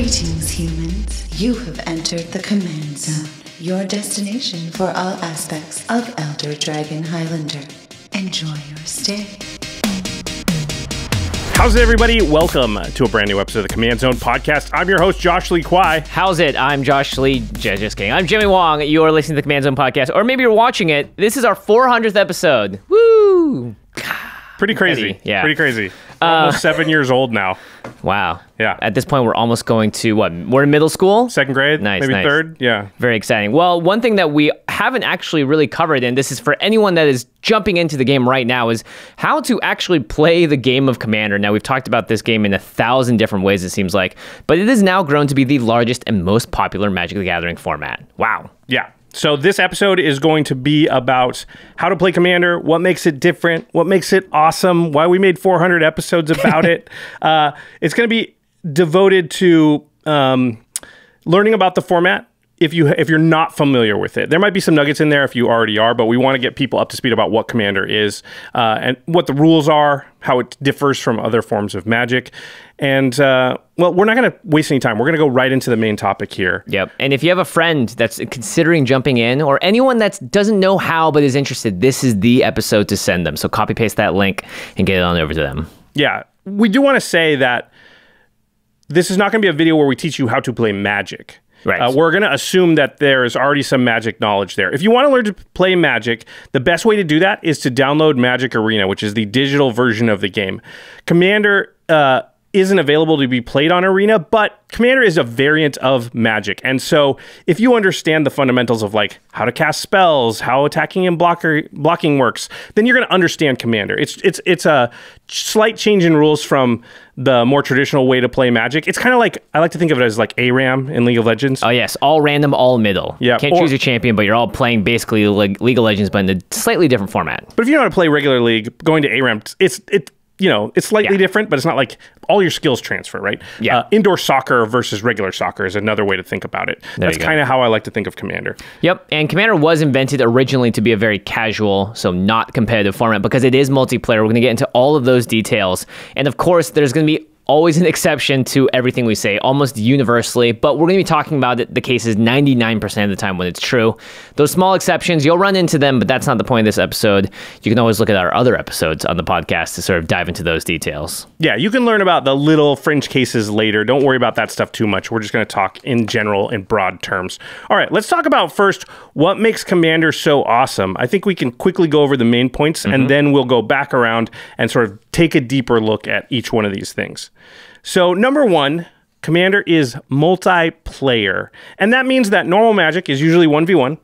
Greetings, humans. You have entered the command zone, your destination for all aspects of Elder Dragon Highlander. Enjoy your stay. How's it, everybody? Welcome to a brand new episode of the Command Zone podcast. I'm your host, Josh Lee Kwai. How's it? I'm Josh Lee. Just kidding. I'm Jimmy Wong. You are listening to the Command Zone podcast, or maybe you're watching it. This is our 400th episode. Woo! Pretty crazy. yeah. Pretty crazy. Uh, Almost seven years old now. Wow. Yeah. At this point, we're almost going to what? We're in middle school? Second grade? Nice. Maybe nice. third? Yeah. Very exciting. Well, one thing that we haven't actually really covered, and this is for anyone that is jumping into the game right now, is how to actually play the game of Commander. Now, we've talked about this game in a thousand different ways, it seems like, but it has now grown to be the largest and most popular Magic the Gathering format. Wow. Yeah. So, this episode is going to be about how to play Commander, what makes it different, what makes it awesome, why we made 400 episodes about it. Uh, it's going to be devoted to um, learning about the format if you if you're not familiar with it there might be some nuggets in there if you already are but we want to get people up to speed about what commander is uh, and what the rules are how it differs from other forms of magic and uh, well we're not going to waste any time we're going to go right into the main topic here yep and if you have a friend that's considering jumping in or anyone that doesn't know how but is interested this is the episode to send them so copy paste that link and get it on over to them yeah we do want to say that this is not going to be a video where we teach you how to play magic. Right. Uh, we're going to assume that there is already some magic knowledge there. If you want to learn to play magic, the best way to do that is to download Magic Arena, which is the digital version of the game. Commander uh, isn't available to be played on Arena, but Commander is a variant of Magic. And so if you understand the fundamentals of like how to cast spells, how attacking and blocker blocking works, then you're going to understand Commander. It's it's it's a slight change in rules from the more traditional way to play Magic. It's kind of like I like to think of it as like ARAM in League of Legends. Oh yes, all random, all middle. Yeah, can't or, choose your champion, but you're all playing basically League of Legends, but in a slightly different format. But if you know how to play regular League, going to ARAM, it's it you know, it's slightly yeah. different, but it's not like all your skills transfer, right? Yeah. Uh, indoor soccer versus regular soccer is another way to think about it. There That's kind of how I like to think of Commander. Yep. And Commander was invented originally to be a very casual, so not competitive format because it is multiplayer. We're going to get into all of those details. And of course, there's going to be always an exception to everything we say, almost universally, but we're going to be talking about the cases 99% of the time when it's true. Those small exceptions, you'll run into them, but that's not the point of this episode. You can always look at our other episodes on the podcast to sort of dive into those details. Yeah, you can learn about the little fringe cases later. Don't worry about that stuff too much. We're just going to talk in general, in broad terms. All right, let's talk about first what makes Commander so awesome. I think we can quickly go over the main points mm -hmm. and mm-hmm. then we'll go back around and sort of take a deeper look at each one of these things. So, number one, Commander is multiplayer. And that means that normal magic is usually 1v1,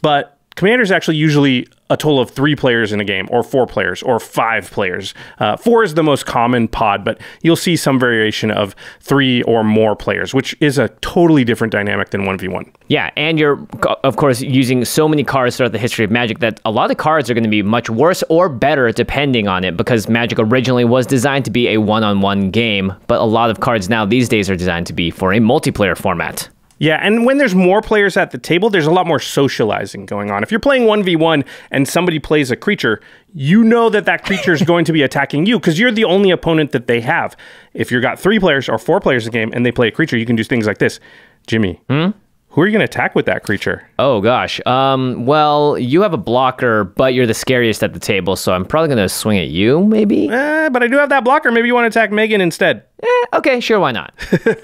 but Commander is actually usually a total of three players in a game, or four players, or five players. Uh, four is the most common pod, but you'll see some variation of three or more players, which is a totally different dynamic than 1v1. Yeah, and you're, of course, using so many cards throughout the history of Magic that a lot of cards are going to be much worse or better depending on it, because Magic originally was designed to be a one on one game, but a lot of cards now these days are designed to be for a multiplayer format. Yeah, and when there's more players at the table, there's a lot more socializing going on. If you're playing 1v1 and somebody plays a creature, you know that that creature is going to be attacking you because you're the only opponent that they have. If you've got three players or four players in the game and they play a creature, you can do things like this Jimmy, hmm? Who are you going to attack with that creature? Oh, gosh. Um, well, you have a blocker, but you're the scariest at the table, so I'm probably going to swing at you, maybe? Uh, but I do have that blocker. Maybe you want to attack Megan instead eh, okay, sure, why not?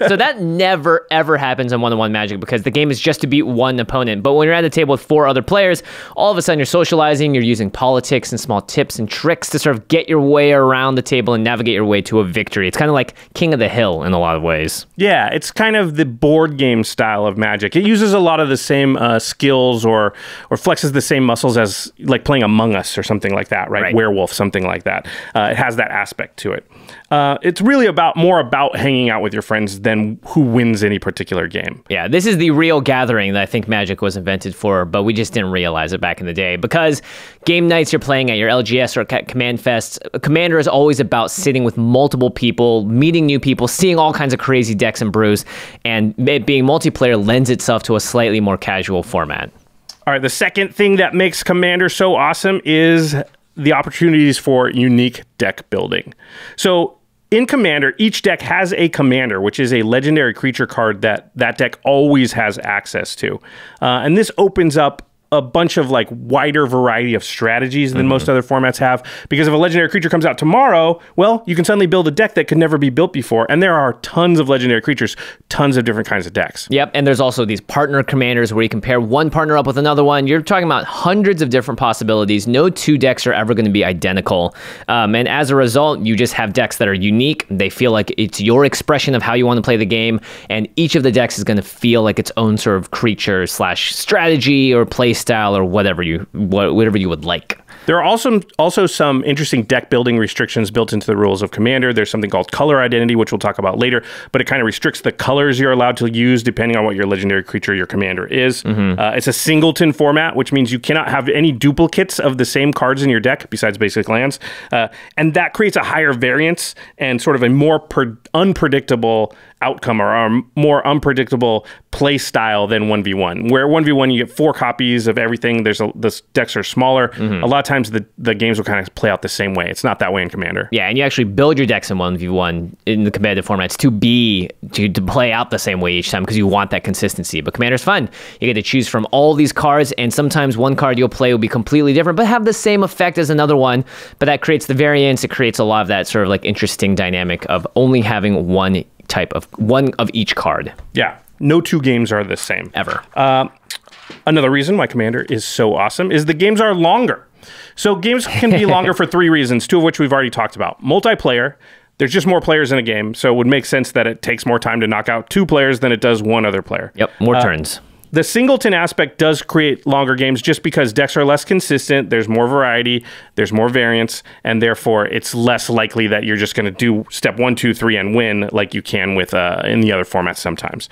so that never, ever happens in one on one Magic because the game is just to beat one opponent. But when you're at the table with four other players, all of a sudden you're socializing, you're using politics and small tips and tricks to sort of get your way around the table and navigate your way to a victory. It's kind of like King of the Hill in a lot of ways. Yeah, it's kind of the board game style of Magic. It uses a lot of the same uh, skills or, or flexes the same muscles as like playing Among Us or something like that, right? right. Werewolf, something like that. Uh, it has that aspect to it. Uh, it's really about more about hanging out with your friends than who wins any particular game. Yeah, this is the real gathering that I think Magic was invented for, but we just didn't realize it back in the day because game nights you're playing at your LGS or at Command Fest, Commander is always about sitting with multiple people, meeting new people, seeing all kinds of crazy decks and brews, and it being multiplayer lends itself to a slightly more casual format. All right, the second thing that makes Commander so awesome is the opportunities for unique deck building. So in Commander, each deck has a Commander, which is a legendary creature card that that deck always has access to. Uh, and this opens up a bunch of like wider variety of strategies than mm-hmm. most other formats have. Because if a legendary creature comes out tomorrow, well, you can suddenly build a deck that could never be built before. And there are tons of legendary creatures, tons of different kinds of decks. Yep. And there's also these partner commanders where you can pair one partner up with another one. You're talking about hundreds of different possibilities. No two decks are ever going to be identical. Um, and as a result, you just have decks that are unique. They feel like it's your expression of how you want to play the game. And each of the decks is going to feel like its own sort of creature slash strategy or place style or whatever you whatever you would like. There are also also some interesting deck building restrictions built into the rules of Commander. There's something called color identity, which we'll talk about later, but it kind of restricts the colors you're allowed to use depending on what your legendary creature your commander is. Mm-hmm. Uh, it's a singleton format, which means you cannot have any duplicates of the same cards in your deck besides basic lands, uh, and that creates a higher variance and sort of a more per- unpredictable outcome or a more unpredictable play style than 1v1 where 1v1 you get four copies of everything there's a, the decks are smaller mm-hmm. a lot of times the, the games will kind of play out the same way it's not that way in commander yeah and you actually build your decks in 1v1 in the competitive formats to be to, to play out the same way each time because you want that consistency but commander's fun you get to choose from all these cards and sometimes one card you'll play will be completely different but have the same effect as another one but that creates the variance it creates a lot of that sort of like interesting dynamic of only having one type of one of each card. Yeah. No two games are the same. Ever. Uh, another reason why Commander is so awesome is the games are longer. So games can be longer for three reasons, two of which we've already talked about. Multiplayer, there's just more players in a game, so it would make sense that it takes more time to knock out two players than it does one other player. Yep, more uh, turns the singleton aspect does create longer games just because decks are less consistent, there's more variety, there's more variance, and therefore it's less likely that you're just going to do step one, two, three, and win like you can with uh, in the other formats sometimes.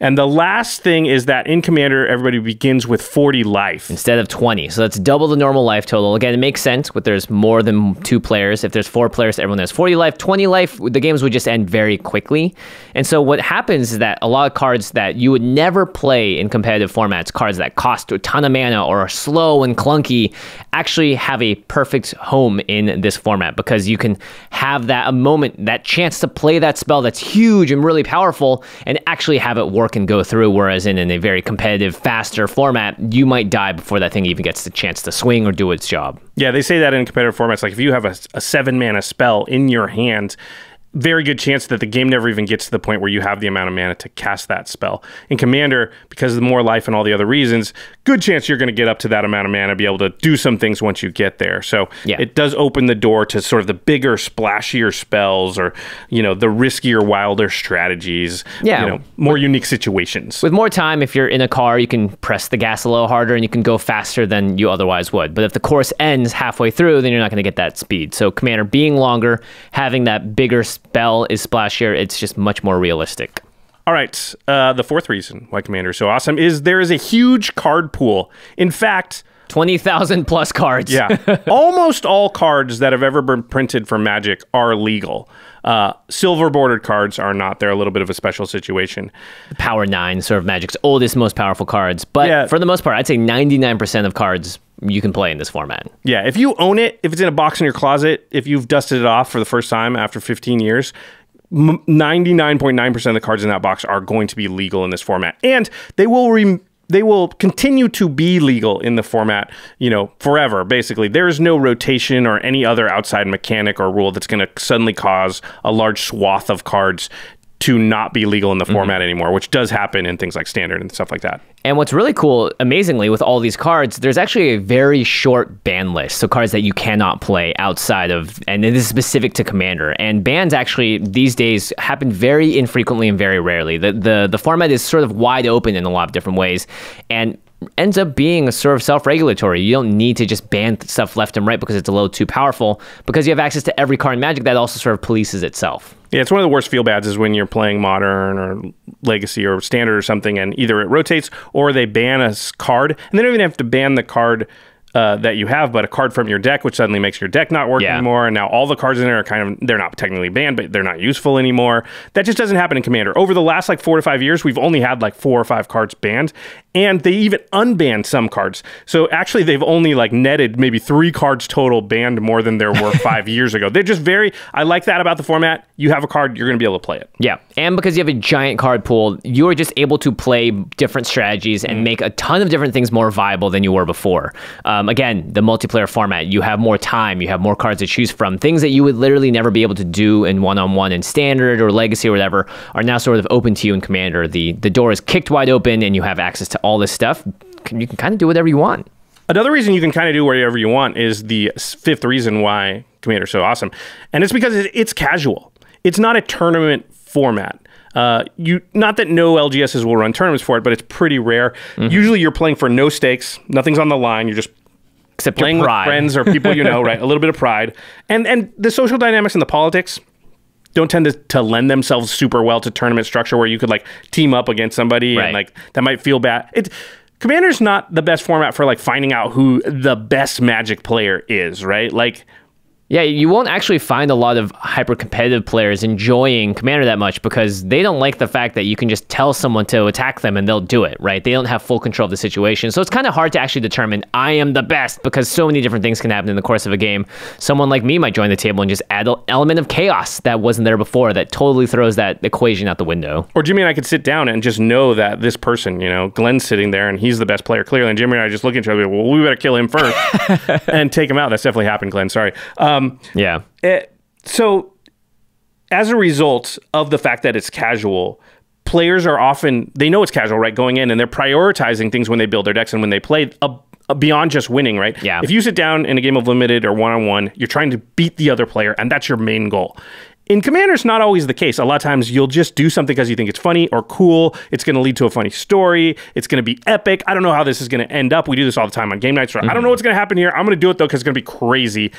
And the last thing is that in Commander, everybody begins with 40 life instead of 20. So that's double the normal life total. Again, it makes sense with there's more than two players. If there's four players, everyone has 40 life. 20 life, the games would just end very quickly. And so what happens is that a lot of cards that you would never play in competitive formats, cards that cost a ton of mana or are slow and clunky, actually have a perfect home in this format because you can have that a moment, that chance to play that spell that's huge and really powerful and actually have it work work and go through. Whereas in, in a very competitive, faster format, you might die before that thing even gets the chance to swing or do its job. Yeah, they say that in competitive formats. Like if you have a, a seven mana spell in your hand, very good chance that the game never even gets to the point where you have the amount of mana to cast that spell. In Commander, because of the more life and all the other reasons, good chance you're going to get up to that amount of mana, be able to do some things once you get there. So yeah. it does open the door to sort of the bigger, splashier spells or, you know, the riskier, wilder strategies. Yeah. You know, more with, unique situations. With more time, if you're in a car, you can press the gas a little harder and you can go faster than you otherwise would. But if the course ends halfway through, then you're not going to get that speed. So Commander being longer, having that bigger Bell is splashier. It's just much more realistic. All right. Uh, the fourth reason why Commander is so awesome is there is a huge card pool. In fact, 20,000 plus cards. yeah. Almost all cards that have ever been printed for Magic are legal. Uh, silver bordered cards are not. They're a little bit of a special situation. Power Nine, sort of Magic's oldest, most powerful cards. But yeah. for the most part, I'd say 99% of cards you can play in this format. Yeah, if you own it, if it's in a box in your closet, if you've dusted it off for the first time after 15 years, 99.9% of the cards in that box are going to be legal in this format. And they will re- they will continue to be legal in the format, you know, forever. Basically, there is no rotation or any other outside mechanic or rule that's going to suddenly cause a large swath of cards to not be legal in the mm-hmm. format anymore, which does happen in things like standard and stuff like that. And what's really cool, amazingly, with all these cards, there's actually a very short ban list. So cards that you cannot play outside of, and this is specific to Commander. And bans actually these days happen very infrequently and very rarely. The the the format is sort of wide open in a lot of different ways, and ends up being a sort of self-regulatory. You don't need to just ban stuff left and right because it's a little too powerful. Because you have access to every card in Magic, that also sort of polices itself. Yeah, it's one of the worst feel bads is when you're playing Modern or Legacy or Standard or something, and either it rotates or they ban a card, and they don't even have to ban the card. Uh, that you have, but a card from your deck, which suddenly makes your deck not work yeah. anymore. And now all the cards in there are kind of, they're not technically banned, but they're not useful anymore. That just doesn't happen in Commander. Over the last like four to five years, we've only had like four or five cards banned and they even unbanned some cards. So actually, they've only like netted maybe three cards total banned more than there were five years ago. They're just very. I like that about the format. You have a card, you're going to be able to play it. Yeah, and because you have a giant card pool, you are just able to play different strategies and mm-hmm. make a ton of different things more viable than you were before. Um, again, the multiplayer format, you have more time, you have more cards to choose from. Things that you would literally never be able to do in one-on-one in standard or legacy or whatever are now sort of open to you in Commander. The the door is kicked wide open, and you have access to all this stuff, you can kind of do whatever you want. Another reason you can kind of do whatever you want is the fifth reason why Commander is so awesome, and it's because it's casual. It's not a tournament format. Uh, you not that no LGSs will run tournaments for it, but it's pretty rare. Mm-hmm. Usually, you're playing for no stakes, nothing's on the line. You're just Except playing with friends or people you know, right? A little bit of pride, and and the social dynamics and the politics don't tend to, to lend themselves super well to tournament structure where you could like team up against somebody right. and like that might feel bad. It's Commander's not the best format for like finding out who the best Magic player is, right? Like yeah, you won't actually find a lot of hyper competitive players enjoying Commander that much because they don't like the fact that you can just tell someone to attack them and they'll do it, right? They don't have full control of the situation. So it's kind of hard to actually determine I am the best because so many different things can happen in the course of a game. Someone like me might join the table and just add an element of chaos that wasn't there before that totally throws that equation out the window. Or Jimmy and I could sit down and just know that this person, you know, Glenn's sitting there and he's the best player clearly. And Jimmy and I just look at each other, well, we better kill him first and take him out. That's definitely happened, Glenn. Sorry. Um, um, yeah. It, eh, so, as a result of the fact that it's casual, players are often they know it's casual, right? Going in and they're prioritizing things when they build their decks and when they play a, uh, a uh, beyond just winning, right? Yeah. If you sit down in a game of limited or one on one, you're trying to beat the other player, and that's your main goal in Commander's not always the case. A lot of times you'll just do something because you think it's funny or cool. It's going to lead to a funny story. It's going to be epic. I don't know how this is going to end up. We do this all the time on game nights. Mm-hmm. I don't mm-hmm. know what's going to happen here. I'm going to do it though because it's going to be crazy.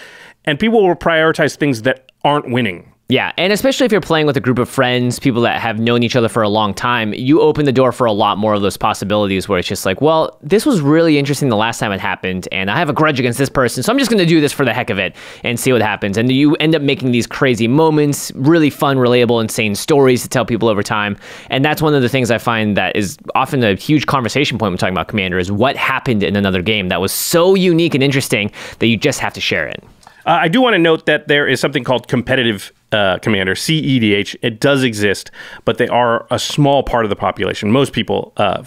And people will prioritize things that aren't winning yeah, and especially if you're playing with a group of friends, people that have known each other for a long time, you open the door for a lot more of those possibilities where it's just like, well, this was really interesting the last time it happened, and I have a grudge against this person, so I'm just going to do this for the heck of it and see what happens. And you end up making these crazy moments, really fun, relatable, insane stories to tell people over time. And that's one of the things I find that is often a huge conversation point when talking about Commander is what happened in another game that was so unique and interesting that you just have to share it. Uh, I do want to note that there is something called competitive uh, commander, CEDH. It does exist, but they are a small part of the population. Most people uh,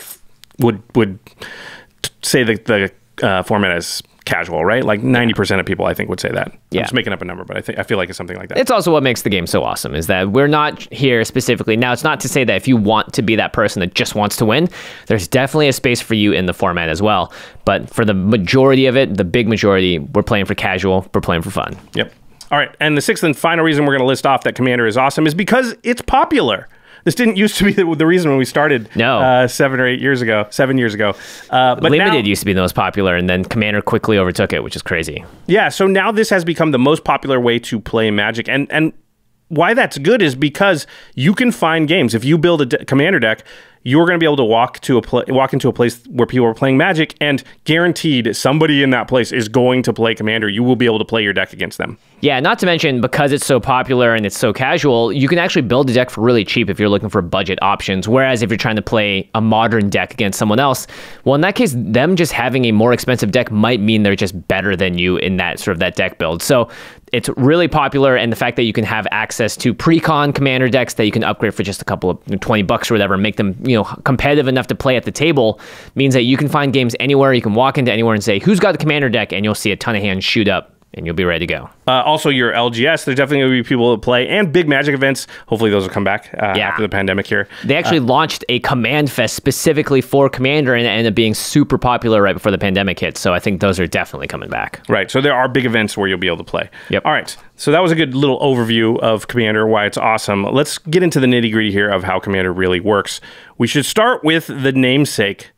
would would say that the uh, format is casual, right? Like ninety percent of people, I think, would say that. Yeah. I'm just making up a number, but I think I feel like it's something like that. It's also what makes the game so awesome is that we're not here specifically. Now, it's not to say that if you want to be that person that just wants to win, there's definitely a space for you in the format as well. But for the majority of it, the big majority, we're playing for casual. We're playing for fun. Yep. All right. And the sixth and final reason we're going to list off that Commander is awesome is because it's popular. This didn't used to be the, reason when we started no. Uh, seven or eight years ago, seven years ago. Uh, but Limited now, used to be the most popular, and then Commander quickly overtook it, which is crazy. Yeah, so now this has become the most popular way to play Magic, and and why that's good is because you can find games. If you build a de- commander deck, you're going to be able to walk to a pl- walk into a place where people are playing Magic, and guaranteed somebody in that place is going to play Commander. You will be able to play your deck against them. Yeah, not to mention because it's so popular and it's so casual, you can actually build a deck for really cheap if you're looking for budget options. Whereas if you're trying to play a modern deck against someone else, well, in that case, them just having a more expensive deck might mean they're just better than you in that sort of that deck build. So it's really popular, and the fact that you can have access to pre-con commander decks that you can upgrade for just a couple of twenty bucks or whatever, make them you know competitive enough to play at the table, means that you can find games anywhere. You can walk into anywhere and say, "Who's got the commander deck?" and you'll see a ton of hands shoot up and you'll be ready to go. Uh, also, your LGS, there's definitely going to be people that play and big magic events. Hopefully, those will come back uh, yeah. after the pandemic here. They actually uh, launched a Command Fest specifically for Commander and it ended up being super popular right before the pandemic hit. So I think those are definitely coming back. Right. So there are big events where you'll be able to play. Yep. All right. So that was a good little overview of Commander, why it's awesome. Let's get into the nitty gritty here of how Commander really works. We should start with the namesake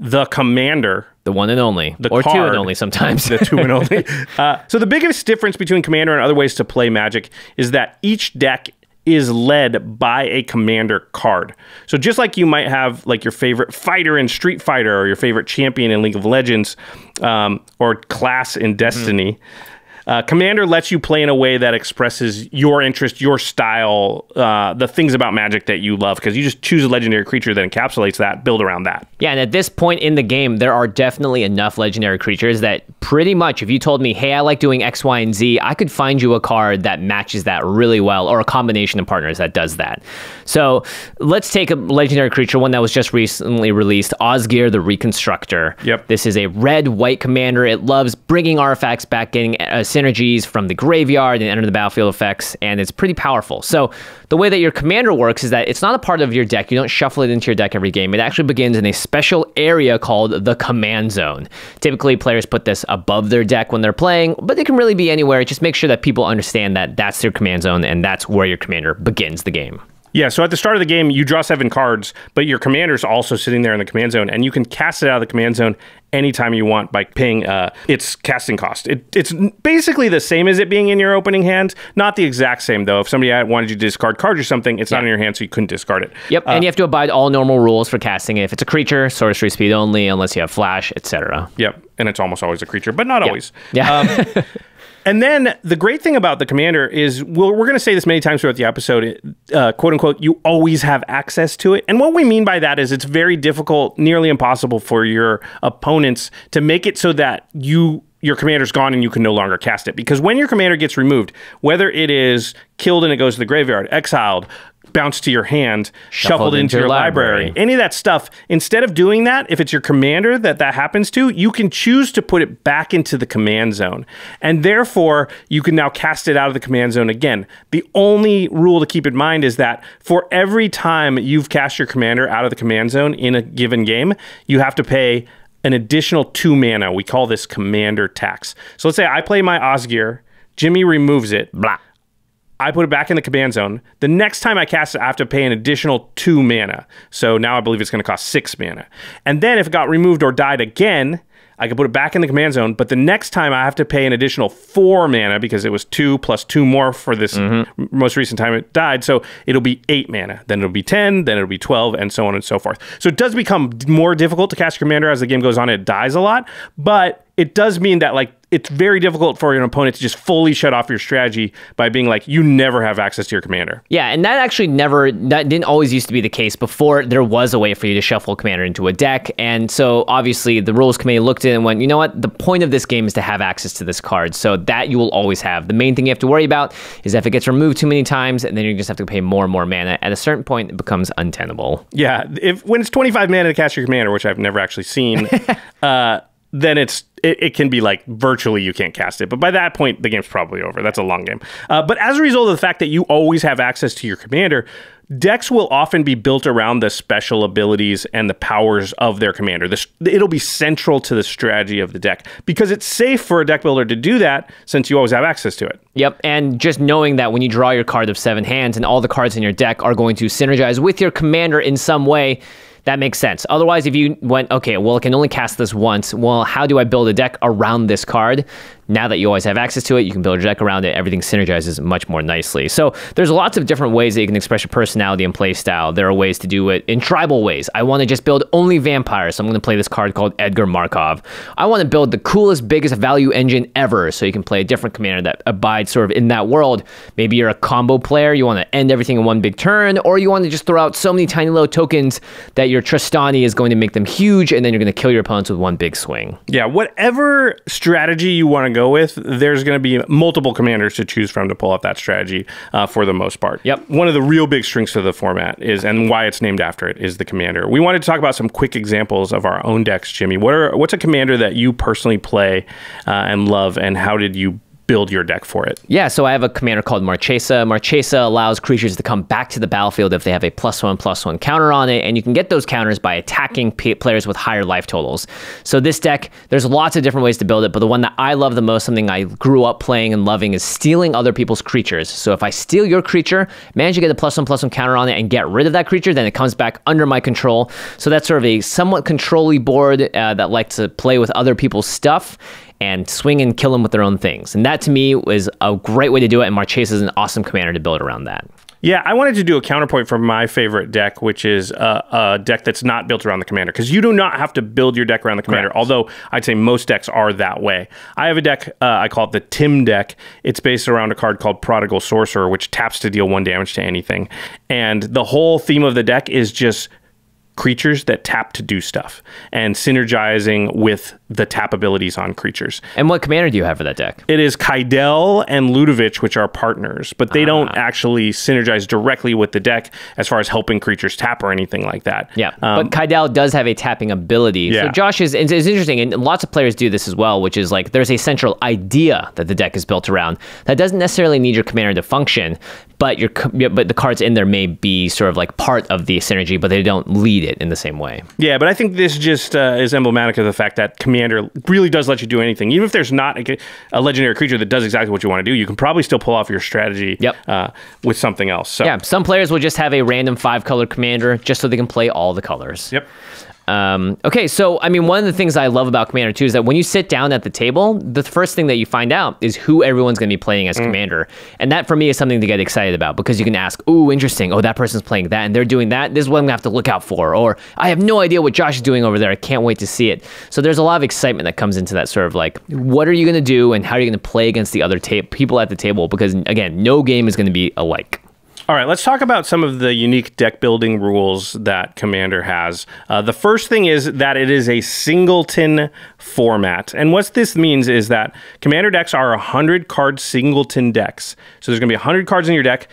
the commander the one and only, the or card, two and only sometimes. the two and only. Uh, so the biggest difference between Commander and other ways to play Magic is that each deck is led by a commander card. So just like you might have like your favorite fighter in Street Fighter, or your favorite champion in League of Legends, um, or class in Destiny. Mm-hmm uh, Commander lets you play in a way that expresses your interest, your style, uh, the things about Magic that you love, because you just choose a legendary creature that encapsulates that, build around that. Yeah, and at this point in the game, there are definitely enough legendary creatures that pretty much, if you told me, hey, I like doing X, Y, and Z, I could find you a card that matches that really well, or a combination of partners that does that. So let's take a legendary creature, one that was just recently released, Ozgear the Reconstructor. Yep. This is a red white commander. It loves bringing artifacts back, getting a uh, synergies from the graveyard and enter the battlefield effects, and it's pretty powerful. So the way that your commander works is that it's not a part of your deck. You don't shuffle it into your deck every game. It actually begins in a special area called the command zone. Typically, players put this above their deck when they're playing, but it can really be anywhere. Just make sure that people understand that that's their command zone and that's where your commander begins the game. Yeah, so at the start of the game, you draw seven cards, but your commander's also sitting there in the command zone, and you can cast it out of the command zone anytime you want by paying uh, its casting cost. It, it's basically the same as it being in your opening hand, not the exact same, though. If somebody wanted you to discard cards or something, it's yeah. not in your hand, so you couldn't discard it. Yep, uh, and you have to abide all normal rules for casting it. If it's a creature, sorcery speed only, unless you have flash, etc. Yep, and it's almost always a creature, but not yep. always. Yeah. Um, And then the great thing about the commander is, well, we're going to say this many times throughout the episode, uh, quote unquote, you always have access to it. And what we mean by that is it's very difficult, nearly impossible for your opponents to make it so that you your commander's gone and you can no longer cast it. Because when your commander gets removed, whether it is killed and it goes to the graveyard, exiled, bounced to your hand, shuffled, shuffled into, into, your library. library. Any of that stuff, instead of doing that, if it's your commander that that happens to, you can choose to put it back into the command zone. And therefore, you can now cast it out of the command zone again. The only rule to keep in mind is that for every time you've cast your commander out of the command zone in a given game, you have to pay an additional two mana. We call this commander tax. So let's say I play my Osgear, Jimmy removes it. Blah. I put it back in the command zone. The next time I cast it, I have to pay an additional two mana. So now I believe it's going to cost six mana. And then if it got removed or died again, I could put it back in the command zone, but the next time I have to pay an additional four mana because it was two plus two more for this mm-hmm. most recent time it died. So it'll be eight mana, then it'll be 10, then it'll be 12, and so on and so forth. So it does become more difficult to cast Commander as the game goes on. It dies a lot, but it does mean that like it's very difficult for your opponent to just fully shut off your strategy by being like you never have access to your commander. Yeah, and that actually never that didn't always used to be the case before there was a way for you to shuffle commander into a deck. And so obviously the rules committee looked at it and went, "You know what? The point of this game is to have access to this card." So that you will always have. The main thing you have to worry about is if it gets removed too many times and then you just have to pay more and more mana. At a certain point it becomes untenable. Yeah, if when it's 25 mana to cast your commander, which I've never actually seen, uh then it's it, it, can be like virtually you can't cast it. But by that point, the game's probably over. That's a long game. Uh, but as a result of the fact that you always have access to your commander, decks will often be built around the special abilities and the powers of their commander. This, it'll be central to the strategy of the deck because it's safe for a deck builder to do that since you always have access to it. Yep, and just knowing that when you draw your card of seven hands and all the cards in your deck are going to synergize with your commander in some way that makes sense. Otherwise, if you went, okay, well, I can only cast this once. Well, how do I build a deck around this card? now that you always have access to it, you can build your deck around it. Everything synergizes much more nicely. So there's lots of different ways that you can express your personality and play style. There are ways to do it in tribal ways. I want to just build only vampires, so I'm going to play this card called Edgar Markov. I want to build the coolest, biggest value engine ever, so you can play a different commander that abides sort of in that world. Maybe you're a combo player, you want to end everything in one big turn, or you want to just throw out so many tiny little tokens that your Tristani is going to make them huge, and then you're going to kill your opponents with one big swing. Yeah, whatever strategy you want to go with, there's going to be multiple commanders to choose from to pull out that strategy uh, for the most part. Yep. One of the real big strengths of the format is, and why it's named after it, is the commander. We wanted to talk about some quick examples of our own decks, Jimmy. What are what's a commander that you personally play uh, and love, and how did you build your deck for it. Yeah, so I have a commander called Marchesa. Marchesa allows creatures to come back to the battlefield if they have a plus one, plus one counter on it, and you can get those counters by attacking players with higher life totals. So this deck, there's lots of different ways to build it, but the one that I love the most, something I grew up playing and loving, is stealing other people's creatures. So if I steal your creature, manage to get a plus one, plus one counter on it and get rid of that creature, then it comes back under my control. So that's sort of a somewhat controlly board uh, that likes to play with other people's stuff and swing and kill them with their own things. And that to me was a great way to do it. And Marchese is an awesome commander to build around that. Yeah, I wanted to do a counterpoint for my favorite deck, which is a, uh, a deck that's not built around the commander, because you do not have to build your deck around the commander. Correct. Although I'd say most decks are that way. I have a deck, uh, I call it the Tim deck. It's based around a card called Prodigal Sorcerer, which taps to deal one damage to anything. And the whole theme of the deck is just creatures that tap to do stuff and synergizing with the tap abilities on creatures. And what commander do you have for that deck? It is Kaidel and Ludovich, which are partners, but they don't ah. actually synergize directly with the deck as far as helping creatures tap or anything like that. Yeah, um, but Kaidel does have a tapping ability. Yeah. So Josh is it's interesting, and lots of players do this as well, which is like there's a central idea that the deck is built around that doesn't necessarily need your commander to function, but your but the cards in there may be sort of like part of the synergy, but they don't lead it in the same way. Yeah, but I think this just uh, is emblematic of the fact that. Commander meander really does let you do anything. Even if there's not a, a legendary creature that does exactly what you want to do, you can probably still pull off your strategy yep. uh, with something else. So. Yeah, some players will just have a random five color commander just so they can play all the colors. Yep. Um, okay, so I mean, one of the things I love about Commander 2 is that when you sit down at the table, the first thing that you find out is who everyone's going to be playing as mm. Commander. And that for me is something to get excited about because you can ask, oh, interesting. Oh, that person's playing that and they're doing that. This is what I'm going to have to look out for. Or I have no idea what Josh is doing over there. I can't wait to see it. So there's a lot of excitement that comes into that sort of like, what are you going to do and how are you going to play against the other ta- people at the table? Because again, no game is going to be alike. All right, let's talk about some of the unique deck building rules that Commander has. Uh, the first thing is that it is a singleton format. And what this means is that Commander decks are 100 card singleton decks. So there's going to be 100 cards in your deck.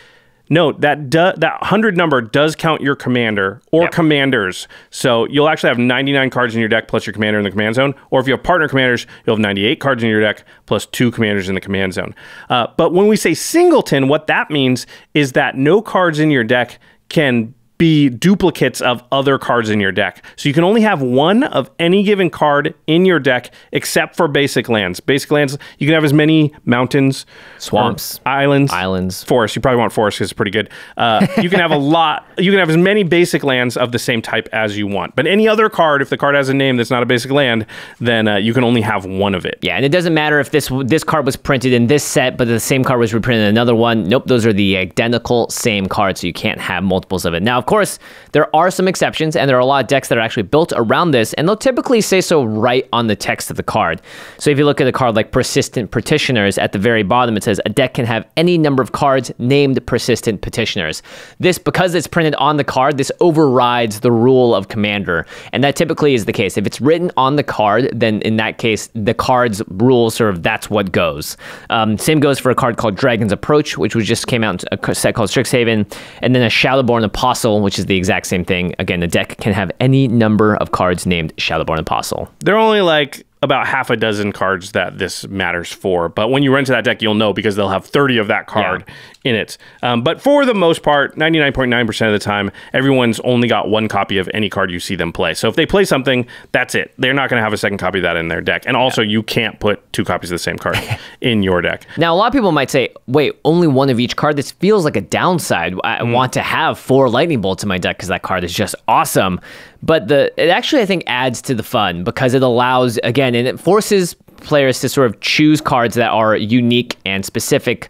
No, that do, that hundred number does count your commander or yep. commanders. So you'll actually have ninety nine cards in your deck plus your commander in the command zone. Or if you have partner commanders, you'll have ninety eight cards in your deck plus two commanders in the command zone. Uh, but when we say singleton, what that means is that no cards in your deck can be duplicates of other cards in your deck. So you can only have one of any given card in your deck except for basic lands. Basic lands, you can have as many mountains, swamps, islands, islands, forests. You probably want forests because it's pretty good. Uh, you can have a lot, you can have as many basic lands of the same type as you want. But any other card, if the card has a name that's not a basic land, then uh, you can only have one of it. Yeah, and it doesn't matter if this this card was printed in this set, but the same card was reprinted in another one. Nope, those are the identical same card, so you can't have multiples of it. Now, of course, there are some exceptions, and there are a lot of decks that are actually built around this, and they'll typically say so right on the text of the card. So if you look at a card like Persistent Petitioners at the very bottom, it says a deck can have any number of cards named Persistent Petitioners. This, because it's printed on the card, this overrides the rule of Commander, and that typically is the case. If it's written on the card, then in that case, the card's rule sort of that's what goes. Um, same goes for a card called Dragon's Approach, which was just came out in a set called Strixhaven, and then a Shadowborn Apostle which is the exact same thing. Again, the deck can have any number of cards named Shadowborn Apostle. They're only like about half a dozen cards that this matters for. But when you run to that deck, you'll know because they'll have 30 of that card yeah. in it. Um, but for the most part, 99.9% of the time, everyone's only got one copy of any card you see them play. So if they play something, that's it. They're not going to have a second copy of that in their deck. And also, yeah. you can't put two copies of the same card in your deck. Now, a lot of people might say, wait, only one of each card? This feels like a downside. I mm. want to have four lightning bolts in my deck because that card is just awesome. But the it actually I think adds to the fun because it allows again and it forces players to sort of choose cards that are unique and specific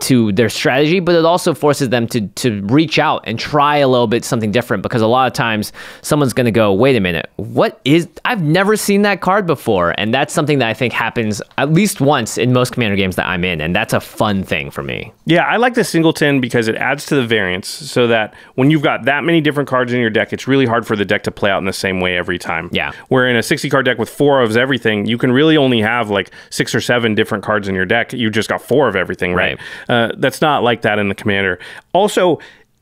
to their strategy, but it also forces them to to reach out and try a little bit something different because a lot of times someone's going to go, "Wait a minute, what is? I've never seen that card before," and that's something that I think happens at least once in most commander games that I'm in, and that's a fun thing for me. Yeah, I like the singleton because it adds to the variance, so that when you've got that many different cards in your deck, it's really hard for the deck to play out in the same way every time. Yeah, where in a 60 card deck with four of everything, you can really only have like six or seven different cards in your deck. You just got four of everything, right? right. Uh, that's not like that in the commander. Also,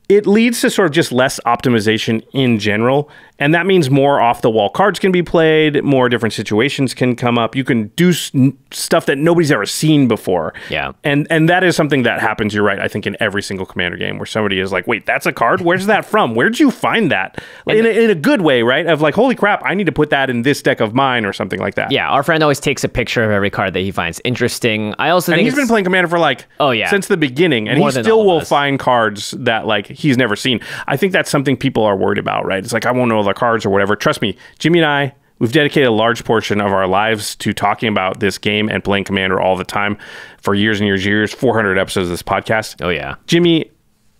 it leads to sort of just less optimization in general. And that means more off the wall cards can be played, more different situations can come up. You can do s- stuff that nobody's ever seen before. Yeah. And and that is something that happens, you're right, I think in every single commander game where somebody is like, "Wait, that's a card? Where's that from? Where'd you find that?" In a, in a good way, right? Of like, "Holy crap, I need to put that in this deck of mine or something like that." Yeah, our friend always takes a picture of every card that he finds interesting. I also and think he's been playing commander for like Oh yeah. since the beginning and more he still will find cards that like he's never seen. I think that's something people are worried about, right? It's like I won't know our cards or whatever. Trust me, Jimmy and I, we've dedicated a large portion of our lives to talking about this game and playing Commander all the time for years and years and years. 400 episodes of this podcast. Oh, yeah. Jimmy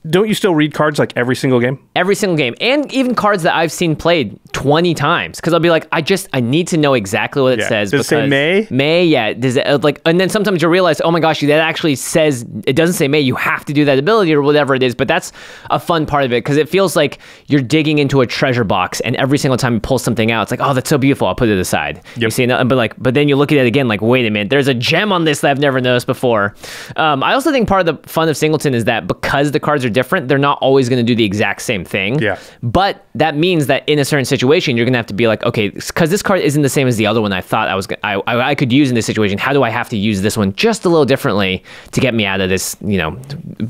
don't you still read cards like every single game? Every single game, and even cards that I've seen played twenty times, because I'll be like, I just I need to know exactly what it yeah. says. Does it say May? May, yeah. Does it uh, like? And then sometimes you realize, oh my gosh, that actually says it doesn't say May. You have to do that ability or whatever it is. But that's a fun part of it because it feels like you're digging into a treasure box, and every single time you pull something out, it's like, oh, that's so beautiful. I'll put it aside. Yep. You see, and uh, but like, but then you look at it again, like, wait a minute, there's a gem on this that I've never noticed before. Um, I also think part of the fun of Singleton is that because the cards are are different. They're not always going to do the exact same thing. Yeah. But that means that in a certain situation, you're going to have to be like, okay, because this card isn't the same as the other one I thought I was I, I, I could use in this situation. How do I have to use this one just a little differently to get me out of this, you know,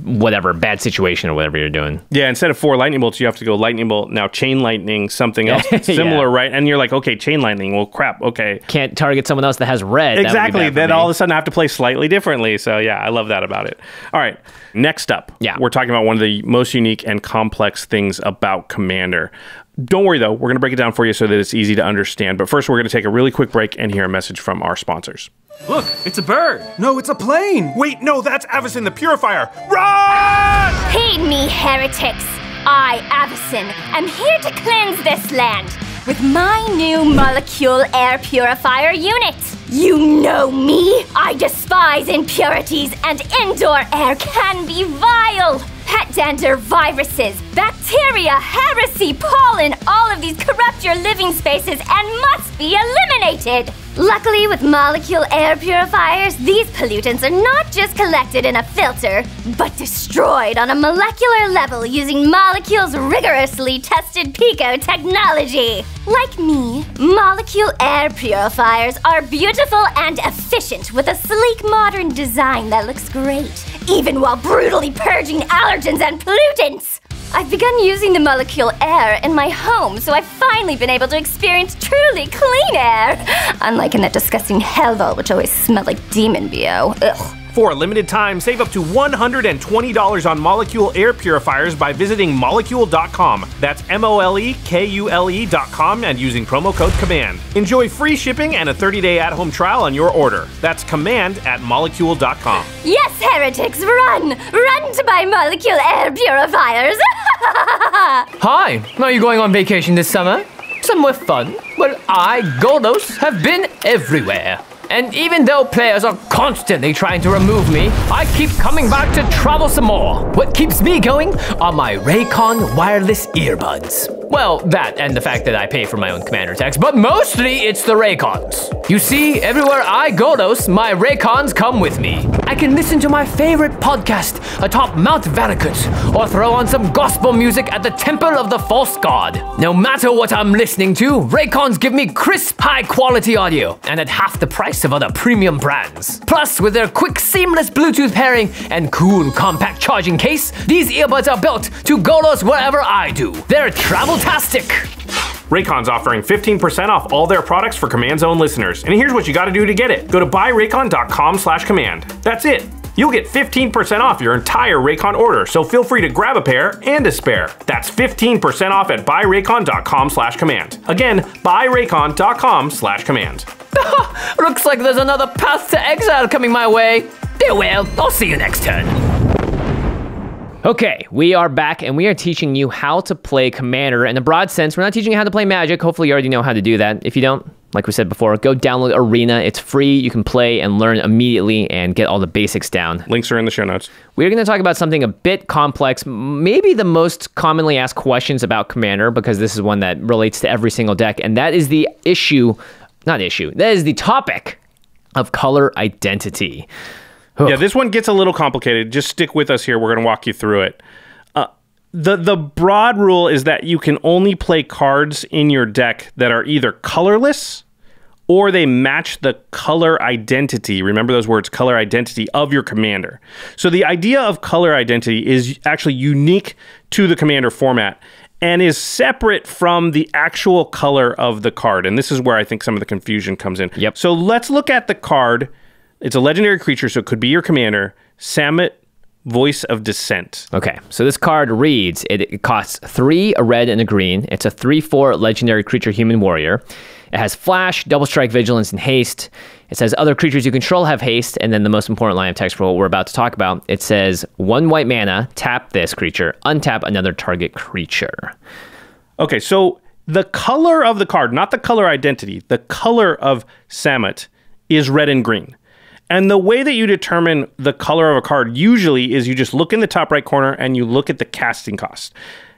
whatever bad situation or whatever you're doing? Yeah. Instead of four lightning bolts, you have to go lightning bolt now, chain lightning, something else similar, yeah. right? And you're like, okay, chain lightning. Well, crap. Okay. Can't target someone else that has red. Exactly. then all of a sudden I have to play slightly differently. So yeah, I love that about it. All right. Next up, yeah, we're talking about one of the most unique and complex things about Commander. Don't worry though, we're going to break it down for you so that it's easy to understand. But first, we're going to take a really quick break and hear a message from our sponsors. Look, it's a bird. No, it's a plane. Wait, no, that's Avison the Purifier. Run! Heed me, heretics. I, Avison, am here to cleanse this land with my new molecule air purifier unit. You know me? I despise impurities, and indoor air can be vile! Pet dander, viruses, bacteria, heresy, pollen, all of these corrupt your living spaces and must be eliminated! Luckily, with molecule air purifiers, these pollutants are not just collected in a filter, but destroyed on a molecular level using Molecule's rigorously tested Pico technology. Like me, molecule air purifiers are beautiful Beautiful and efficient with a sleek modern design that looks great, even while brutally purging allergens and pollutants. I've begun using the molecule air in my home, so I've finally been able to experience truly clean air. Unlike in that disgusting hellhole which always smelled like demon BO. Ugh for a limited time, save up to $120 on Molecule air purifiers by visiting molecule.com. That's M O L E K U L E.com and using promo code COMMAND. Enjoy free shipping and a 30 day at home trial on your order. That's command at molecule.com. Yes, heretics, run! Run to buy Molecule air purifiers! Hi! Are you going on vacation this summer? Somewhere fun? Well, I, Gordos, have been everywhere. And even though players are constantly trying to remove me, I keep coming back to travel some more. What keeps me going are my Raycon wireless earbuds. Well, that and the fact that I pay for my own commander tax, but mostly it's the Raycons. You see, everywhere I go, dos my Raycons come with me. I can listen to my favorite podcast atop Mount Vanicut, or throw on some gospel music at the Temple of the False God. No matter what I'm listening to, Raycons give me crisp, high quality audio, and at half the price of other premium brands. Plus, with their quick, seamless Bluetooth pairing and cool, compact charging case, these earbuds are built to go wherever I do. They're travel Fantastic! Raycon's offering 15% off all their products for Command Zone listeners. And here's what you gotta do to get it. Go to buyraycon.com slash command. That's it. You'll get 15% off your entire Raycon order, so feel free to grab a pair and a spare. That's 15% off at buyraycon.com slash command. Again, buyraycon.com slash command. Looks like there's another path to exile coming my way. Farewell. I'll see you next turn. Okay, we are back and we are teaching you how to play Commander. In the broad sense, we're not teaching you how to play Magic. Hopefully you already know how to do that. If you don't, like we said before, go download Arena. It's free. You can play and learn immediately and get all the basics down. Links are in the show notes. We're going to talk about something a bit complex, maybe the most commonly asked questions about Commander because this is one that relates to every single deck and that is the issue, not issue. That is the topic of color identity. Ugh. Yeah, this one gets a little complicated. Just stick with us here. We're going to walk you through it. Uh, the the broad rule is that you can only play cards in your deck that are either colorless or they match the color identity. Remember those words, color identity of your commander. So the idea of color identity is actually unique to the commander format and is separate from the actual color of the card. And this is where I think some of the confusion comes in. Yep. So let's look at the card it's a legendary creature, so it could be your commander. Samit, Voice of Dissent. Okay, so this card reads it, costs three, a red, and a green. It's a 3 4 legendary creature human warrior. It has flash, double strike, vigilance, and haste. It says other creatures you control have haste, and then the most important line of text for what we're about to talk about. It says one white mana, tap this creature, untap another target creature. Okay, so the color of the card, not the color identity, the color of Samet is red and green. And the way that you determine the color of a card usually is you just look in the top right corner and you look at the casting cost.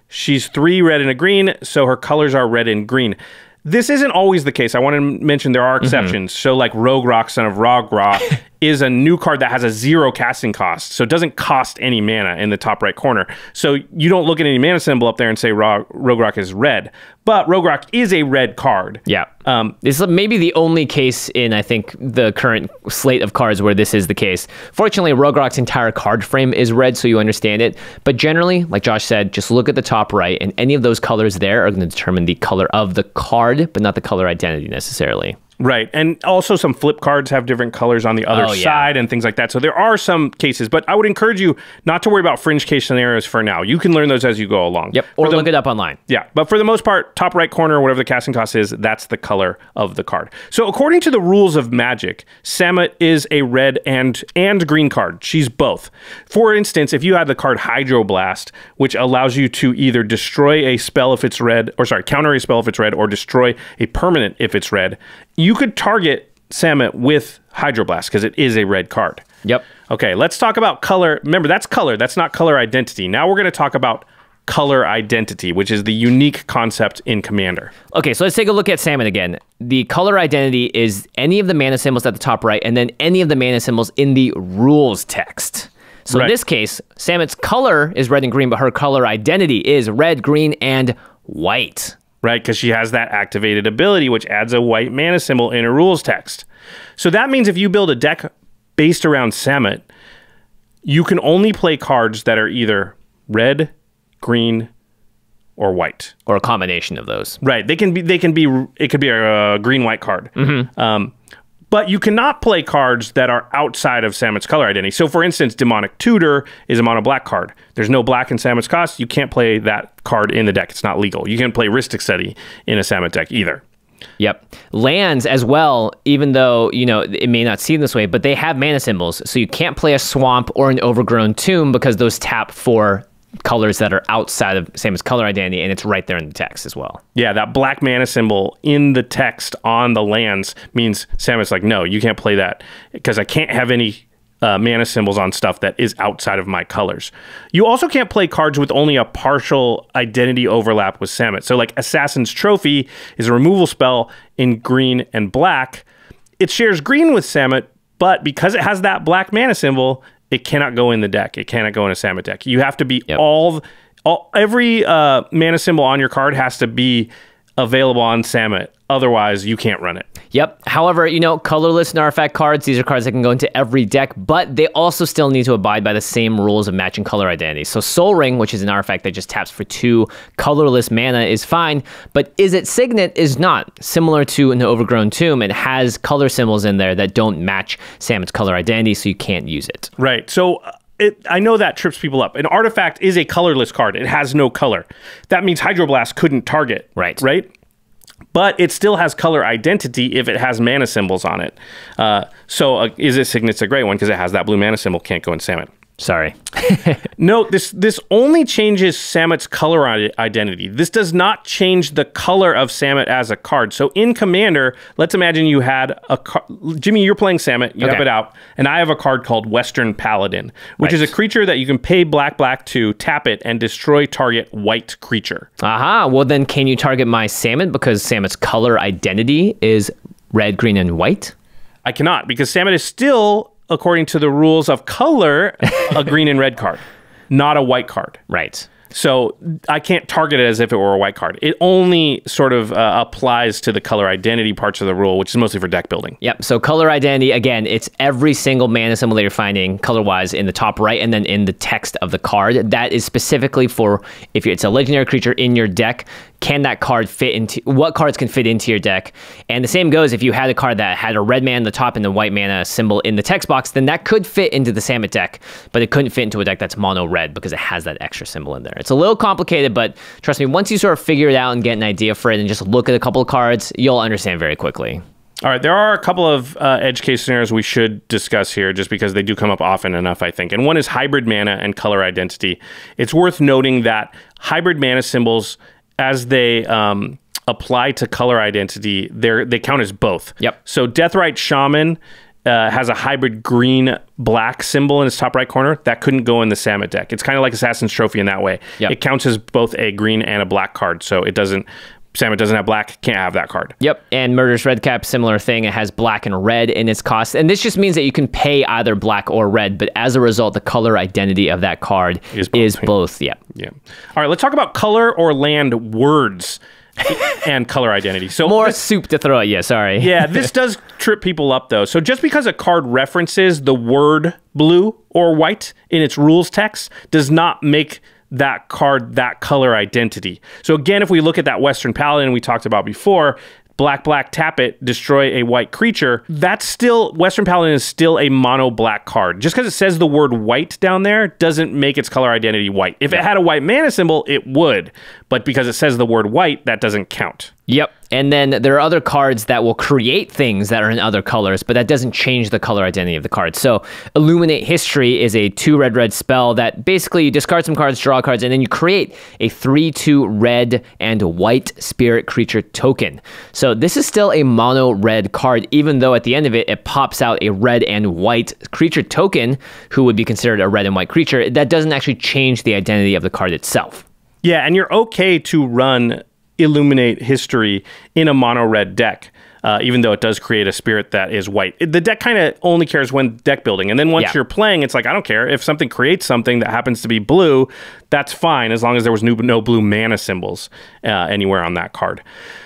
She's three red and a green, so her colors are red and green. This isn't always the case. I want to mention there are mm-hmm. exceptions. Mm-hmm. So, like Rogue Rock, son of Rog Rock, is a new card that has a zero casting cost. So it doesn't cost any mana in the top right corner. So you don't look at any mana symbol up there and say Rogue Rock is red. But Rogue Rock is a red card. Yeah. Um, this is maybe the only case in, I think, the current slate of cards where this is the case. Fortunately, Rogue Rock's entire card frame is red, so you understand it. But generally, like Josh said, just look at the top right, and any of those colors there are going to determine the color of the card, but not the color identity necessarily. Right. And also some flip cards have different colors on the other oh, side yeah. and things like that. So there are some cases, but I would encourage you not to worry about fringe case scenarios for now. You can learn those as you go along. Yep. Or the, look it up online. Yeah. But for the most part, top right corner, whatever the casting cost is, that's the color of the card. So according to the rules of magic, Samet is a red and and green card. She's both. For instance, if you had the card Hydroblast, which allows you to either destroy a spell if it's red, or sorry, counter a spell if it's red, or destroy a permanent if it's red you could target Samet with Hydroblast because it is a red card. Yep. Okay, let's talk about color. Remember, that's color. That's not color identity. Now we're going to talk about color identity, which is the unique concept in Commander. Okay, so let's take a look at Salmon again. The color identity is any of the mana symbols at the top right, and then any of the mana symbols in the rules text. So right. in this case, Samet's color is red and green, but her color identity is red, green, and white right? Because she has that activated ability, which adds a white mana symbol in her rules text. So that means if you build a deck based around Samet, you can only play cards that are either red, green, or white, or a combination of those. Right. They can be. They can be. It could be a, a green white card. Mm-hmm. Um, but you cannot play cards that are outside of Samet's color identity. So, for instance, Demonic Tutor is a mono black card. There's no black in Samet's cost. You can't play that card in the deck. It's not legal. You can't play Ristic Study in a Samet deck either. Yep. Lands as well, even though, you know, it may not seem this way, but they have mana symbols. So you can't play a swamp or an overgrown tomb because those tap for colors that are outside of same as color identity and it's right there in the text as well yeah that black mana symbol in the text on the lands means samus like no you can't play that because i can't have any uh, mana symbols on stuff that is outside of my colors. You also can't play cards with only a partial identity overlap with Samet. So, like Assassin's Trophy is a removal spell in green and black. It shares green with Samet, but because it has that black mana symbol, it cannot go in the deck. It cannot go in a Samet deck. You have to be yep. all, all every uh, mana symbol on your card has to be available on Samet Otherwise, you can't run it. Yep. However, you know, colorless Narfak cards, these are cards that can go into every deck, but they also still need to abide by the same rules of matching color identity. So Soul Ring, which is an artifact that just taps for two colorless mana, is fine, but Is It Signet is not. Similar to an Overgrown Tomb, it has color symbols in there that don't match Sam's color identity, so you can't use it. Right. So uh, it, I know that trips people up. An artifact is a colorless card. It has no color. That means Hydroblast couldn't target. Right. Right but it still has color identity if it has mana symbols on it. Uh, so uh, is it Cygnet's a gray one because it has that blue mana symbol? Can't go in salmon. Sorry. no, this this only changes Samet's color identity. This does not change the color of Samet as a card. So in Commander, let's imagine you had a Jimmy, you're playing Samet. You okay. have it out, and I have a card called Western Paladin, which right. is a creature that you can pay black black to tap it and destroy target white creature. Aha. Well, then can you target my Samet because Samet's color identity is red, green, and white? I cannot because Samet is still according to the rules of color, a green and red card, not a white card. Right. So I can't target it as if it were a white card. It only sort of uh, applies to the color identity parts of the rule, which is mostly for deck building. Yep. So color identity again, it's every single mana symbol that you're finding color-wise in the top right, and then in the text of the card. That is specifically for if it's a legendary creature in your deck, can that card fit into what cards can fit into your deck? And the same goes if you had a card that had a red mana the top and the white mana symbol in the text box, then that could fit into the Samet deck, but it couldn't fit into a deck that's mono red because it has that extra symbol in there. It's a little complicated, but trust me, once you sort of figure it out and get an idea for it and just look at a couple of cards, you'll understand very quickly. All right, there are a couple of uh, edge case scenarios we should discuss here just because they do come up often enough, I think. And one is hybrid mana and color identity. It's worth noting that hybrid mana symbols as they um, apply to color identity, they they count as both. Yep. So Deathrite Shaman uh, has a hybrid green black symbol in its top right corner that couldn't go in the Samet deck. It's kind of like Assassin's Trophy in that way. Yep. It counts as both a green and a black card, so it doesn't Samit doesn't have black, can't have that card. Yep. And Murder's Red Cap, similar thing. It has black and red in its cost. And this just means that you can pay either black or red, but as a result, the color identity of that card is both. Is both. Yeah. Yeah. All right, let's talk about color or land words. and color identity. So more this, soup to throw at you. Sorry. yeah, this does trip people up though. So just because a card references the word blue or white in its rules text does not make that card that color identity. So again, if we look at that Western Paladin we talked about before, black black tap it destroy a white creature that's still western paladin is still a mono black card just because it says the word white down there doesn't make its color identity white if it had a white mana symbol it would but because it says the word white that doesn't count Yep. And then there are other cards that will create things that are in other colors, but that doesn't change the color identity of the card. So, Illuminate History is a two red red spell that basically you discard some cards, draw cards, and then you create a three two red and white spirit creature token. So, this is still a mono red card, even though at the end of it, it pops out a red and white creature token who would be considered a red and white creature. That doesn't actually change the identity of the card itself. Yeah, and you're okay to run illuminate history in a mono red deck. Uh, even though it does create a spirit that is white. It, the deck kind of only cares when deck building. And then once yeah. you're playing, it's like, I don't care. If something creates something that happens to be blue, that's fine as long as there was no blue mana symbols uh, anywhere on that card.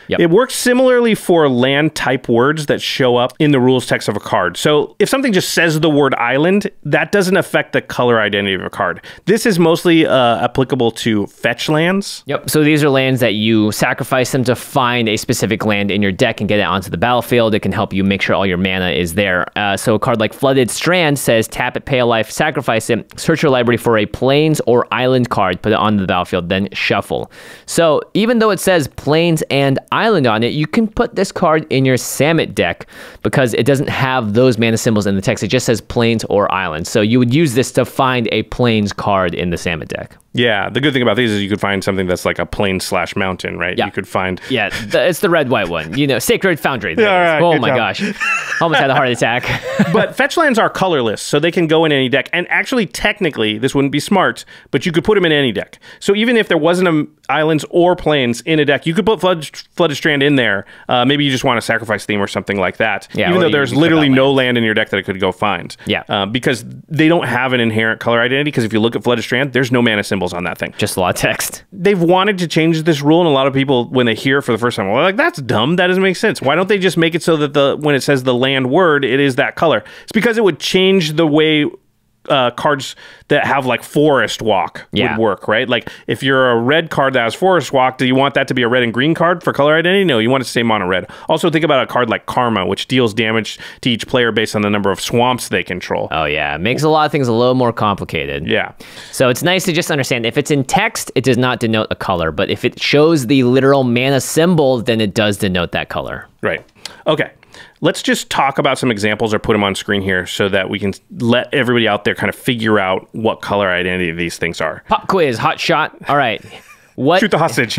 Yep. It works similarly for land type words that show up in the rules text of a card. So if something just says the word island, that doesn't affect the color identity of a card. This is mostly uh, applicable to fetch lands. Yep. So these are lands that you sacrifice them to find a specific land in your deck and get it onto the battlefield. It can help you make sure all your mana is there. Uh, so a card like Flooded Strand says tap it, pay a life, sacrifice it, search your library for a plains or island card, put it onto the battlefield, then shuffle. So even even though it says Plains and Island on it, you can put this card in your Samet deck because it doesn't have those mana symbols in the text. It just says Plains or Island. So you would use this to find a Plains card in the Samet deck. Yeah, the good thing about these is you could find something that's like a plane slash mountain, right? Yeah. You could find. Yeah, the, it's the red white one. You know, Sacred Foundry. Yeah, oh my job. gosh. Almost had a heart attack. but fetch lands are colorless, so they can go in any deck. And actually, technically, this wouldn't be smart, but you could put them in any deck. So even if there wasn't a islands or plains in a deck, you could put Flood, Flooded Strand in there. Uh, maybe you just want a sacrifice theme or something like that. Yeah, even though there's literally no land in your deck that it could go find. Yeah. Uh, because they don't have an inherent color identity, because if you look at Flooded Strand, there's no mana symbol symbols on that thing. Just a lot of text. They've wanted to change this rule, and a lot of people, when they hear for the first time, are like, that's dumb. That doesn't make sense. Why don't they just make it so that the when it says the land word, it is that color? It's because it would change the way uh, cards that have like forest walk yeah. would work, right? Like if you're a red card that has forest walk, do you want that to be a red and green card for color identity? No, you want it to stay mono red. Also, think about a card like karma, which deals damage to each player based on the number of swamps they control. Oh yeah, it makes a lot of things a little more complicated. Yeah. So it's nice to just understand if it's in text, it does not denote a color, but if it shows the literal mana symbol, then it does denote that color. Right. Okay. Let's just talk about some examples or put them on screen here so that we can let everybody out there kind of figure out what color identity these things are. Pop quiz, hot shot. All right. What? Shoot the hostage.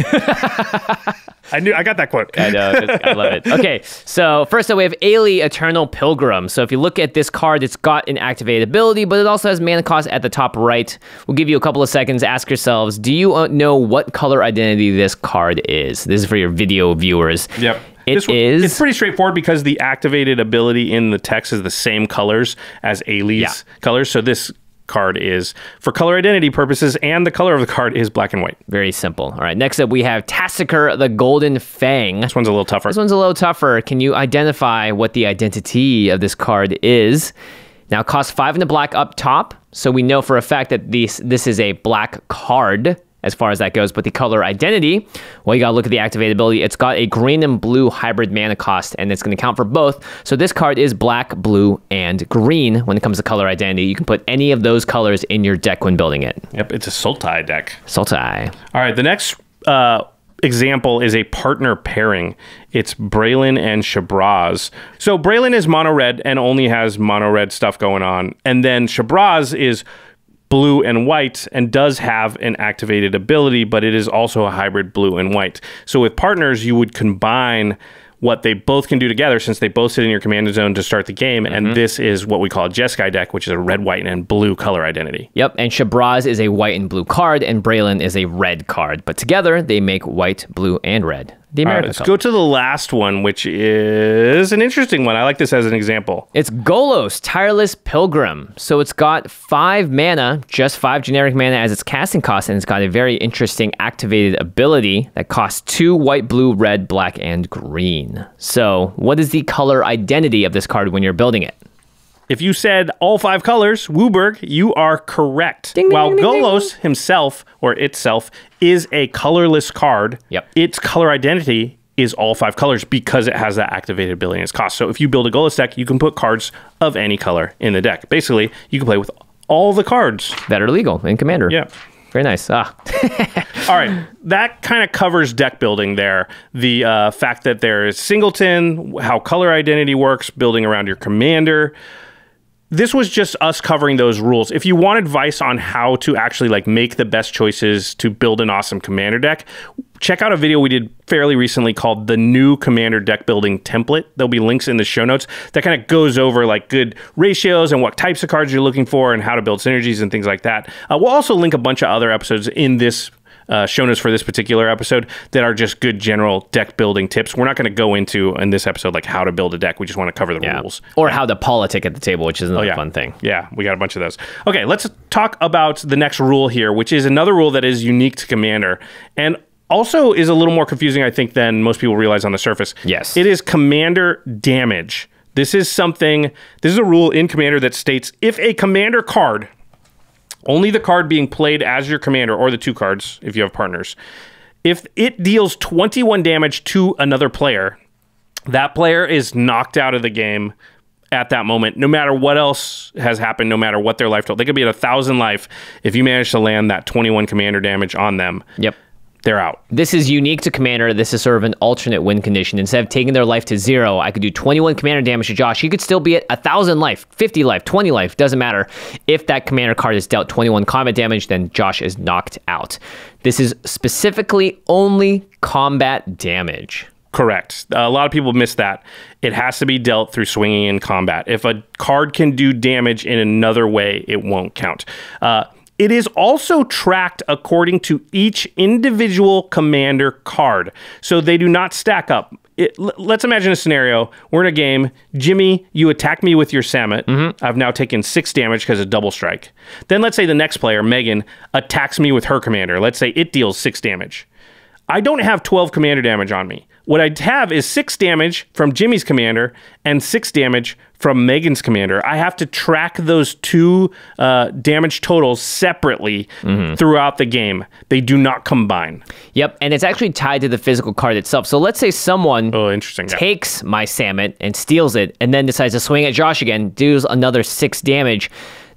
I knew I got that quote. I know. I love it. Okay, so first up, we have Ailey Eternal Pilgrim. So if you look at this card, it's got an activated ability, but it also has mana cost at the top right. We'll give you a couple of seconds. Ask yourselves, do you uh, know what color identity this card is? This is for your video viewers. Yep. It this, is. It's pretty straightforward because the activated ability in the text is the same colors as Ailey's yeah. colors. So this card is for color identity purposes, and the color of the card is black and white. Very simple. All right. Next up, we have Tassiker the Golden Fang. This one's a little tougher. This one's a little tougher. Can you identify what the identity of this card is? Now, cost five in the black up top. So we know for a fact that these, this is a black card as far as that goes. But the color identity, well, you got to look at the activatability. It's got a green and blue hybrid mana cost, and it's going to count for both. So this card is black, blue, and green when it comes to color identity. You can put any of those colors in your deck when building it. Yep, it's a Sultai deck. Sultai. All right, the next. Uh, example is a partner pairing. It's Braylon and Shabraz. So Braylon is mono red and only has mono red stuff going on. And then Shabraz is blue and white and does have an activated ability, but it is also a hybrid blue and white. So with partners, you would combine what they both can do together since they both sit in your command zone to start the game. Mm-hmm. And this is what we call a Jeskai deck, which is a red, white, and blue color identity. Yep. And Shabraz is a white and blue card, and Braylon is a red card. But together, they make white, blue, and red. The American Right, let's Cup. go to the last one, which is an interesting one. I like this as an example. It's Golos, Tireless Pilgrim. So it's got five mana, just five generic mana as its casting cost, and it's got a very interesting activated ability that costs two white, blue, red, black, and green. So, what is the color identity of this card when you're building it? If you said all five colors, Wooberg, you are correct. Ding, ding, While ding, Golos himself or itself is a colorless card, yep. its color identity is all five colors because it has that activated ability in its cost. So if you build a Golos deck, you can put cards of any color in the deck. Basically, you can play with all the cards that are legal in Commander. Yeah. Very nice. Ah. all right. That kind of covers deck building there. The uh, fact that there is singleton, how color identity works, building around your commander this was just us covering those rules. If you want advice on how to actually like make the best choices to build an awesome commander deck, check out a video we did fairly recently called the new commander deck building template. There'll be links in the show notes that kind of goes over like good ratios and what types of cards you're looking for and how to build synergies and things like that. Uh, we'll also link a bunch of other episodes in this uh, show notes for this particular episode that are just good general deck building tips. We're not going to go into in this episode like how to build a deck. We just want to cover the yeah. rules or how to politic at the table, which is another oh, yeah. fun thing. Yeah, we got a bunch of those. Okay, let's talk about the next rule here, which is another rule that is unique to Commander and also is a little more confusing, I think, than most people realize on the surface. Yes, it is Commander damage. This is something, this is a rule in Commander that states if a Commander card only the card being played as your commander, or the two cards if you have partners. If it deals 21 damage to another player, that player is knocked out of the game at that moment, no matter what else has happened, no matter what their life total. They could be at a thousand life if you manage to land that 21 commander damage on them. Yep they're out. This is unique to Commander. This is sort of an alternate win condition. Instead of taking their life to zero, I could do 21 Commander damage to Josh. He could still be at 1,000 life, 50 life, 20 life, doesn't matter. If that Commander card is dealt 21 combat damage, then Josh is knocked out. This is specifically only combat damage. Correct. A lot of people miss that. It has to be dealt through swinging in combat. If a card can do damage in another way, it won't count. Uh, it is also tracked according to each individual commander card, so they do not stack up. It, let's imagine a scenario. We're in a game. Jimmy, you attack me with your Samet. Mm-hmm. I've now taken six damage because of double strike. Then let's say the next player, Megan, attacks me with her commander. Let's say it deals six damage. I don't have 12 commander damage on me. What I have is six damage from Jimmy's commander and six damage from Megan's commander. I have to track those two uh, damage totals separately mm-hmm. throughout the game. They do not combine. Yep, and it's actually tied to the physical card itself. So let's say someone oh, interesting. takes yeah. my Samet and steals it, and then decides to swing at Josh again, deals another six damage.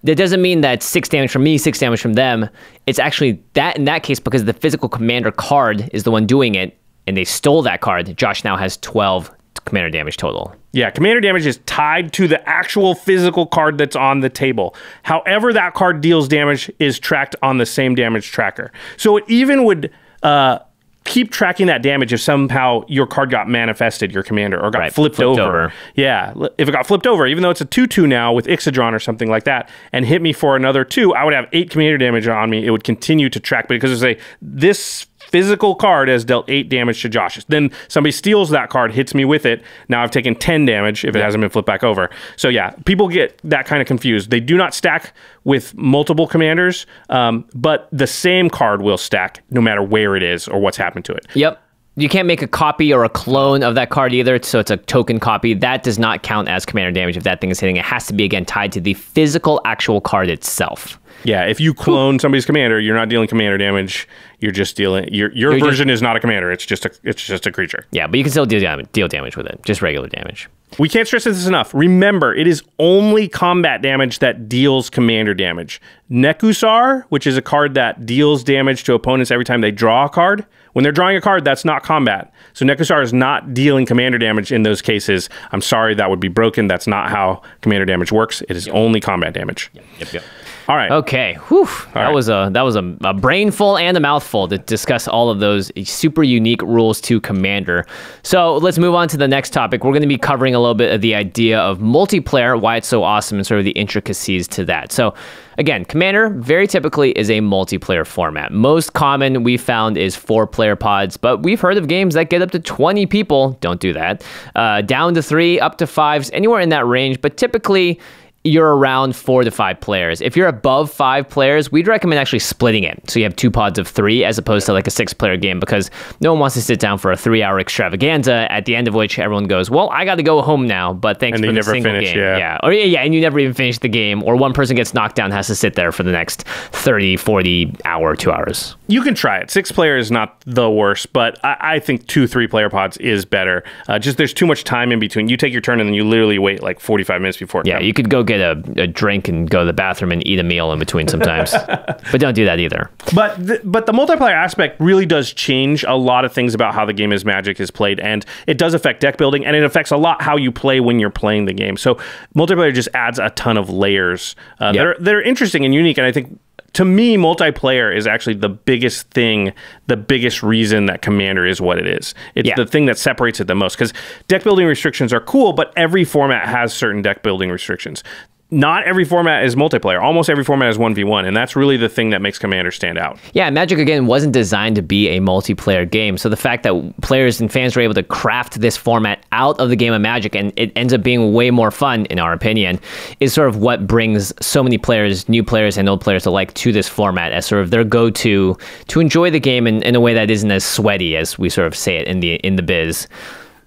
That doesn't mean that six damage from me, six damage from them. It's actually that in that case because the physical commander card is the one doing it, and they stole that card. Josh now has twelve commander damage total. Yeah, commander damage is tied to the actual physical card that's on the table. However, that card deals damage is tracked on the same damage tracker. So it even would uh, keep tracking that damage if somehow your card got manifested, your commander, or got right, flipped, flipped over. over. Yeah, if it got flipped over, even though it's a 2 2 now with Ixodron or something like that, and hit me for another two, I would have eight commander damage on me. It would continue to track because it's a this physical card has dealt eight damage to Josh. Then somebody steals that card, hits me with it. Now I've taken 10 damage if it yeah. hasn't been flipped back over. So yeah, people get that kind of confused. They do not stack with multiple commanders, um, but the same card will stack no matter where it is or what's happened to it. Yep you can't make a copy or a clone of that card either, so it's a token copy. That does not count as commander damage if that thing is hitting. It has to be again tied to the physical actual card itself. Yeah, if you clone somebody's commander, you're not dealing commander damage. You're just dealing your your you're version just, is not a commander. It's just a it's just a creature. Yeah, but you can still deal damage, deal damage with it. Just regular damage. We can't stress this enough. Remember, it is only combat damage that deals commander damage. Nekusar, which is a card that deals damage to opponents every time they draw a card. When they're drawing a card, that's not combat. So Nekusar is not dealing commander damage in those cases. I'm sorry, that would be broken. That's not how commander damage works. It is yep. only combat damage. Yep, yep. yep. All right. Okay. Whew. All that right. was a that was a, a brainful and a mouthful to discuss all of those super unique rules to Commander. So let's move on to the next topic. We're going to be covering a little bit of the idea of multiplayer, why it's so awesome, and sort of the intricacies to that. So again, Commander very typically is a multiplayer format. Most common we found is four player pods, but we've heard of games that get up to 20 people. Don't do that. Uh, down to three, up to fives, anywhere in that range. But typically you're around four to five players. If you're above five players, we'd recommend actually splitting it. So you have two pods of three as opposed to like a six player game because no one wants to sit down for a three hour extravaganza at the end of which everyone goes, Well, I got to go home now, but thanks and for the single finish, game. Yeah. yeah. Or yeah, yeah, and you never even finish the game, or one person gets knocked down, has to sit there for the next 30, 40 hour, two hours. You can try it. Six player is not the worst, but I, I think two, three player pods is better. Uh, just there's too much time in between. You take your turn and then you literally wait like 45 minutes before. Yeah, comes. you could go get a, a drink and go to the bathroom and eat a meal in between sometimes. but don't do that either. But the, but the multiplayer aspect really does change a lot of things about how the game is Magic is played, and it does affect deck building, and it affects a lot how you play when you're playing the game. So multiplayer just adds a ton of layers uh, yep. that are that are interesting and unique, and I think to me, multiplayer is actually the biggest thing, the biggest reason that Commander is what it is. It's yeah. the thing that separates it the most because deck building restrictions are cool, but every format has certain deck building restrictions not every format is multiplayer. Almost every format is 1v1, and that's really the thing that makes Commander stand out. Yeah, Magic again wasn't designed to be a multiplayer game. So the fact that players and fans were able to craft this format out of the game of Magic and it ends up being way more fun in our opinion is sort of what brings so many players, new players and old players alike to this format as sort of their go-to to enjoy the game in, in a way that isn't as sweaty as we sort of say it in the in the biz.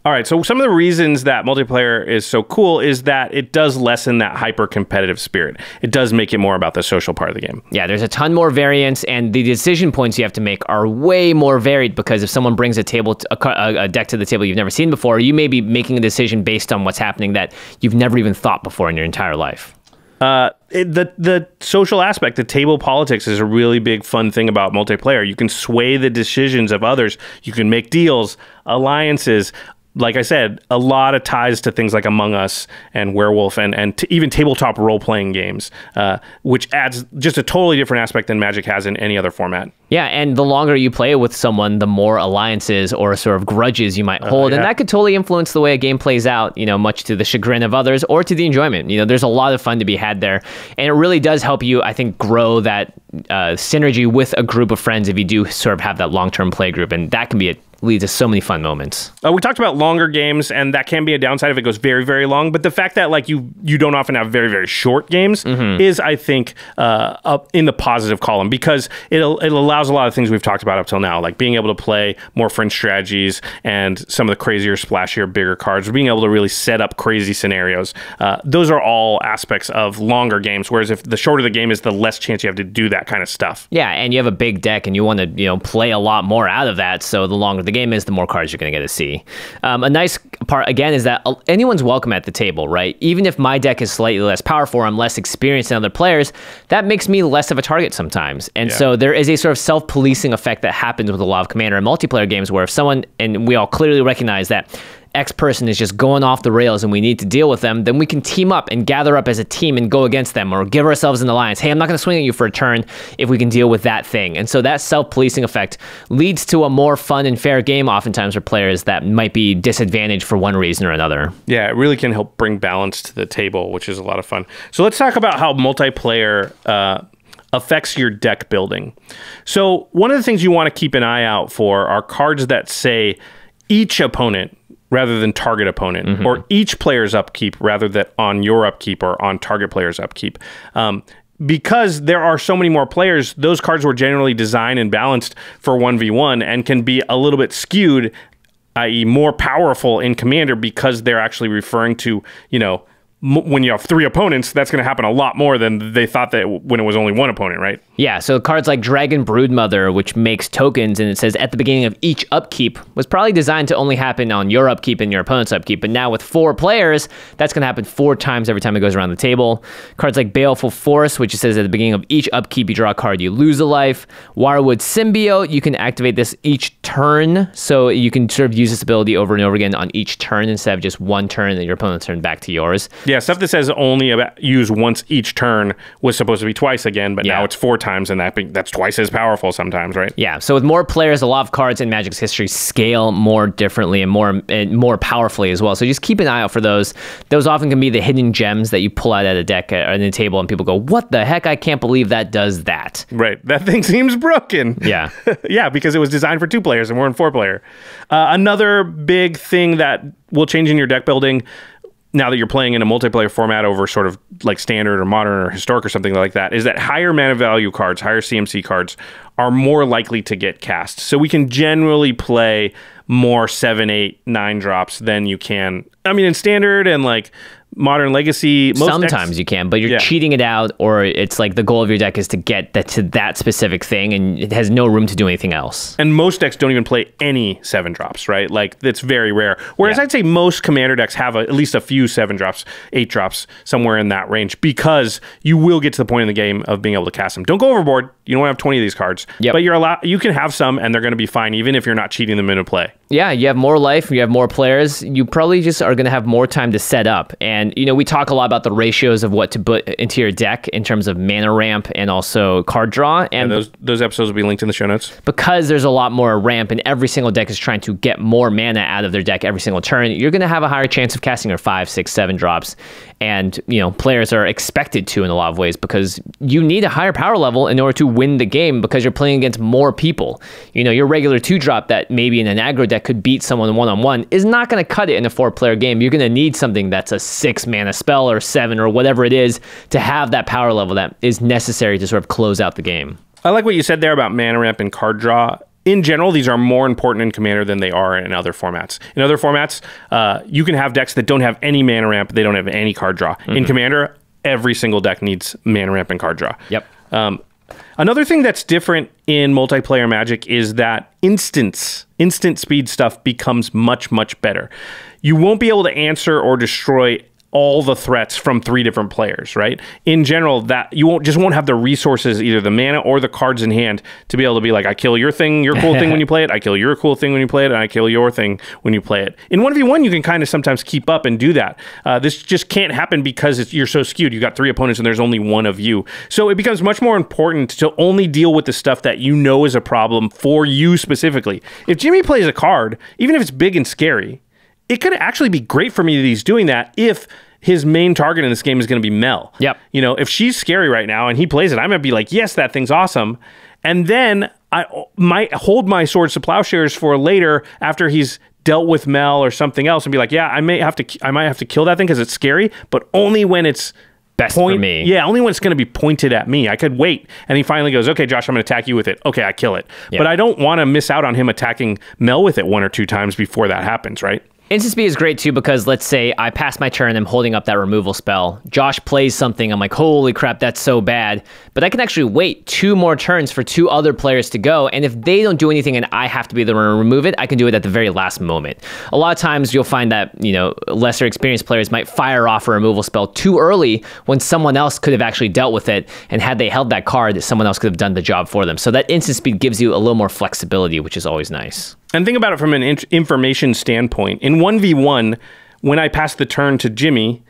All right. So some of the reasons that multiplayer is so cool is that it does lessen that hyper competitive spirit. It does make it more about the social part of the game. Yeah, there's a ton more variance, and the decision points you have to make are way more varied because if someone brings a table, to, a, a, deck to the table you've never seen before, you may be making a decision based on what's happening that you've never even thought before in your entire life. Uh, it, the the social aspect, the table politics, is a really big fun thing about multiplayer. You can sway the decisions of others. You can make deals, alliances, like I said, a lot of ties to things like Among Us and Werewolf and and even tabletop role playing games, uh, which adds just a totally different aspect than Magic has in any other format. Yeah, and the longer you play with someone, the more alliances or sort of grudges you might uh, hold, uh, yeah. and that could totally influence the way a game plays out. You know, much to the chagrin of others or to the enjoyment. You know, there's a lot of fun to be had there, and it really does help you, I think, grow that uh, synergy with a group of friends if you do sort of have that long term play group, and that can be a leads to so many fun moments. Uh, we talked about longer games, and that can be a downside if it goes very, very long. But the fact that like you you don't often have very, very short games mm-hmm. is, I think, uh, up in the positive column because it it allows a lot of things we've talked about up till now, like being able to play more French strategies and some of the crazier, splashier, bigger cards, being able to really set up crazy scenarios. Uh, those are all aspects of longer games. Whereas if the shorter the game is, the less chance you have to do that kind of stuff. Yeah, and you have a big deck, and you want to you know play a lot more out of that. So the longer the the game is, the more cards you're going to get to see. Um, a nice part, again, is that uh, anyone's welcome at the table, right? Even if my deck is slightly less powerful, I'm less experienced than other players, that makes me less of a target sometimes. And yeah. so there is a sort of self policing effect that happens with a lot of Commander and multiplayer games where if someone, and we all clearly recognize that X person is just going off the rails and we need to deal with them, then we can team up and gather up as a team and go against them or give ourselves an alliance. Hey, I'm not going to swing at you for a turn if we can deal with that thing. And so that self policing effect leads to a more fun and fair game, oftentimes, for players that might be disadvantaged for one reason or another. Yeah, it really can help bring balance to the table, which is a lot of fun. So let's talk about how multiplayer. Uh, affects your deck building. So, one of the things you want to keep an eye out for are cards that say each opponent rather than target opponent, mm-hmm. or each player's upkeep rather than on your upkeep or on target player's upkeep. Um, because there are so many more players, those cards were generally designed and balanced for 1v1 and can be a little bit skewed, i.e., more powerful in Commander because they're actually referring to, you know, when you have three opponents, that's going to happen a lot more than they thought that when it was only one opponent, right? Yeah. So cards like Dragon Broodmother, which makes tokens and it says at the beginning of each upkeep, was probably designed to only happen on your upkeep and your opponent's upkeep. But now with four players, that's going to happen four times every time it goes around the table. Cards like Baleful Forest, which says at the beginning of each upkeep, you draw a card, you lose a life. Wirewood Symbiote, you can activate this each turn. So you can sort of use this ability over and over again on each turn instead of just one turn and your opponent's turn back to yours. Yeah, stuff that says only about use once each turn was supposed to be twice again, but yeah. now it's four times, and that that's twice as powerful sometimes, right? Yeah. So with more players, a lot of cards in Magic's history scale more differently and more and more powerfully as well. So just keep an eye out for those. Those often can be the hidden gems that you pull out at the deck or uh, in the table, and people go, "What the heck? I can't believe that does that." Right. That thing seems broken. Yeah. yeah, because it was designed for two players and we're in four player. Uh, another big thing that will change in your deck building now that you're playing in a multiplayer format over sort of like standard or modern or historic or something like that is that higher mana value cards, higher CMC cards are more likely to get cast. So we can generally play more seven, eight, nine drops than you can. I mean, in standard and like Modern Legacy. Sometimes decks, you can, but you're yeah. cheating it out, or it's like the goal of your deck is to get that to that specific thing, and it has no room to do anything else. And most decks don't even play any seven drops, right? Like that's very rare. Whereas yeah. I'd say most commander decks have a, at least a few seven drops, eight drops, somewhere in that range, because you will get to the point in the game of being able to cast them. Don't go overboard. You don't have twenty of these cards, yep. but you're allowed. You can have some, and they're going to be fine, even if you're not cheating them into play yeah, you have more life, you have more players, you probably just are going to have more time to set up. And, you know, we talk a lot about the ratios of what to put into your deck in terms of mana ramp and also card draw. And, and those, those episodes will be linked in the show notes. Because there's a lot more ramp and every single deck is trying to get more mana out of their deck every single turn, you're going to have a higher chance of casting your five, six, seven drops and you know players are expected to in a lot of ways because you need a higher power level in order to win the game because you're playing against more people. You know your regular two drop that maybe in an aggro deck could beat someone one on one is not going to cut it in a four player game. You're going to need something that's a six mana spell or seven or whatever it is to have that power level that is necessary to sort of close out the game. I like what you said there about mana ramp and card draw in general, these are more important in Commander than they are in other formats. In other formats, uh, you can have decks that don't have any mana ramp, they don't have any card draw. Mm-hmm. In Commander, every single deck needs mana ramp and card draw. Yep. Um, another thing that's different in multiplayer Magic is that instance, instant speed stuff becomes much, much better. You won't be able to answer or destroy all the threats from three different players, right? In general, that you won't just won't have the resources, either the mana or the cards in hand, to be able to be like, I kill your thing, your cool thing when you play it, I kill your cool thing when you play it, and I kill your thing when you play it. In one v one, you can kind of sometimes keep up and do that. Uh, this just can't happen because you're so skewed. You have got three opponents, and there's only one of you, so it becomes much more important to only deal with the stuff that you know is a problem for you specifically. If Jimmy plays a card, even if it's big and scary, it could actually be great for me that he's doing that if his main target in this game is going to be Mel. Yep. You know, if she's scary right now and he plays it, I'm going to be like, yes, that thing's awesome. And then I might hold my swords to plowshares for later after he's dealt with Mel or something else and be like, yeah, I may have to, I might have to kill that thing because it's scary, but only when it's best point, for me. Yeah, only when it's going to be pointed at me. I could wait. And he finally goes, okay, Josh, I'm going to attack you with it. Okay, I kill it. Yep. But I don't want to miss out on him attacking Mel with it one or two times before that happens, right? Instant speed is great too because let's say I pass my turn, I'm holding up that removal spell. Josh plays something, I'm like, holy crap, that's so bad. But I can actually wait two more turns for two other players to go, and if they don't do anything and I have to be the one to remove it, I can do it at the very last moment. A lot of times you'll find that, you know, lesser experienced players might fire off a removal spell too early when someone else could have actually dealt with it, and had they held that card, someone else could have done the job for them. So that instant speed gives you a little more flexibility, which is always nice. And think about it from an in- information standpoint. In 1v1, when I pass the turn to Jimmy,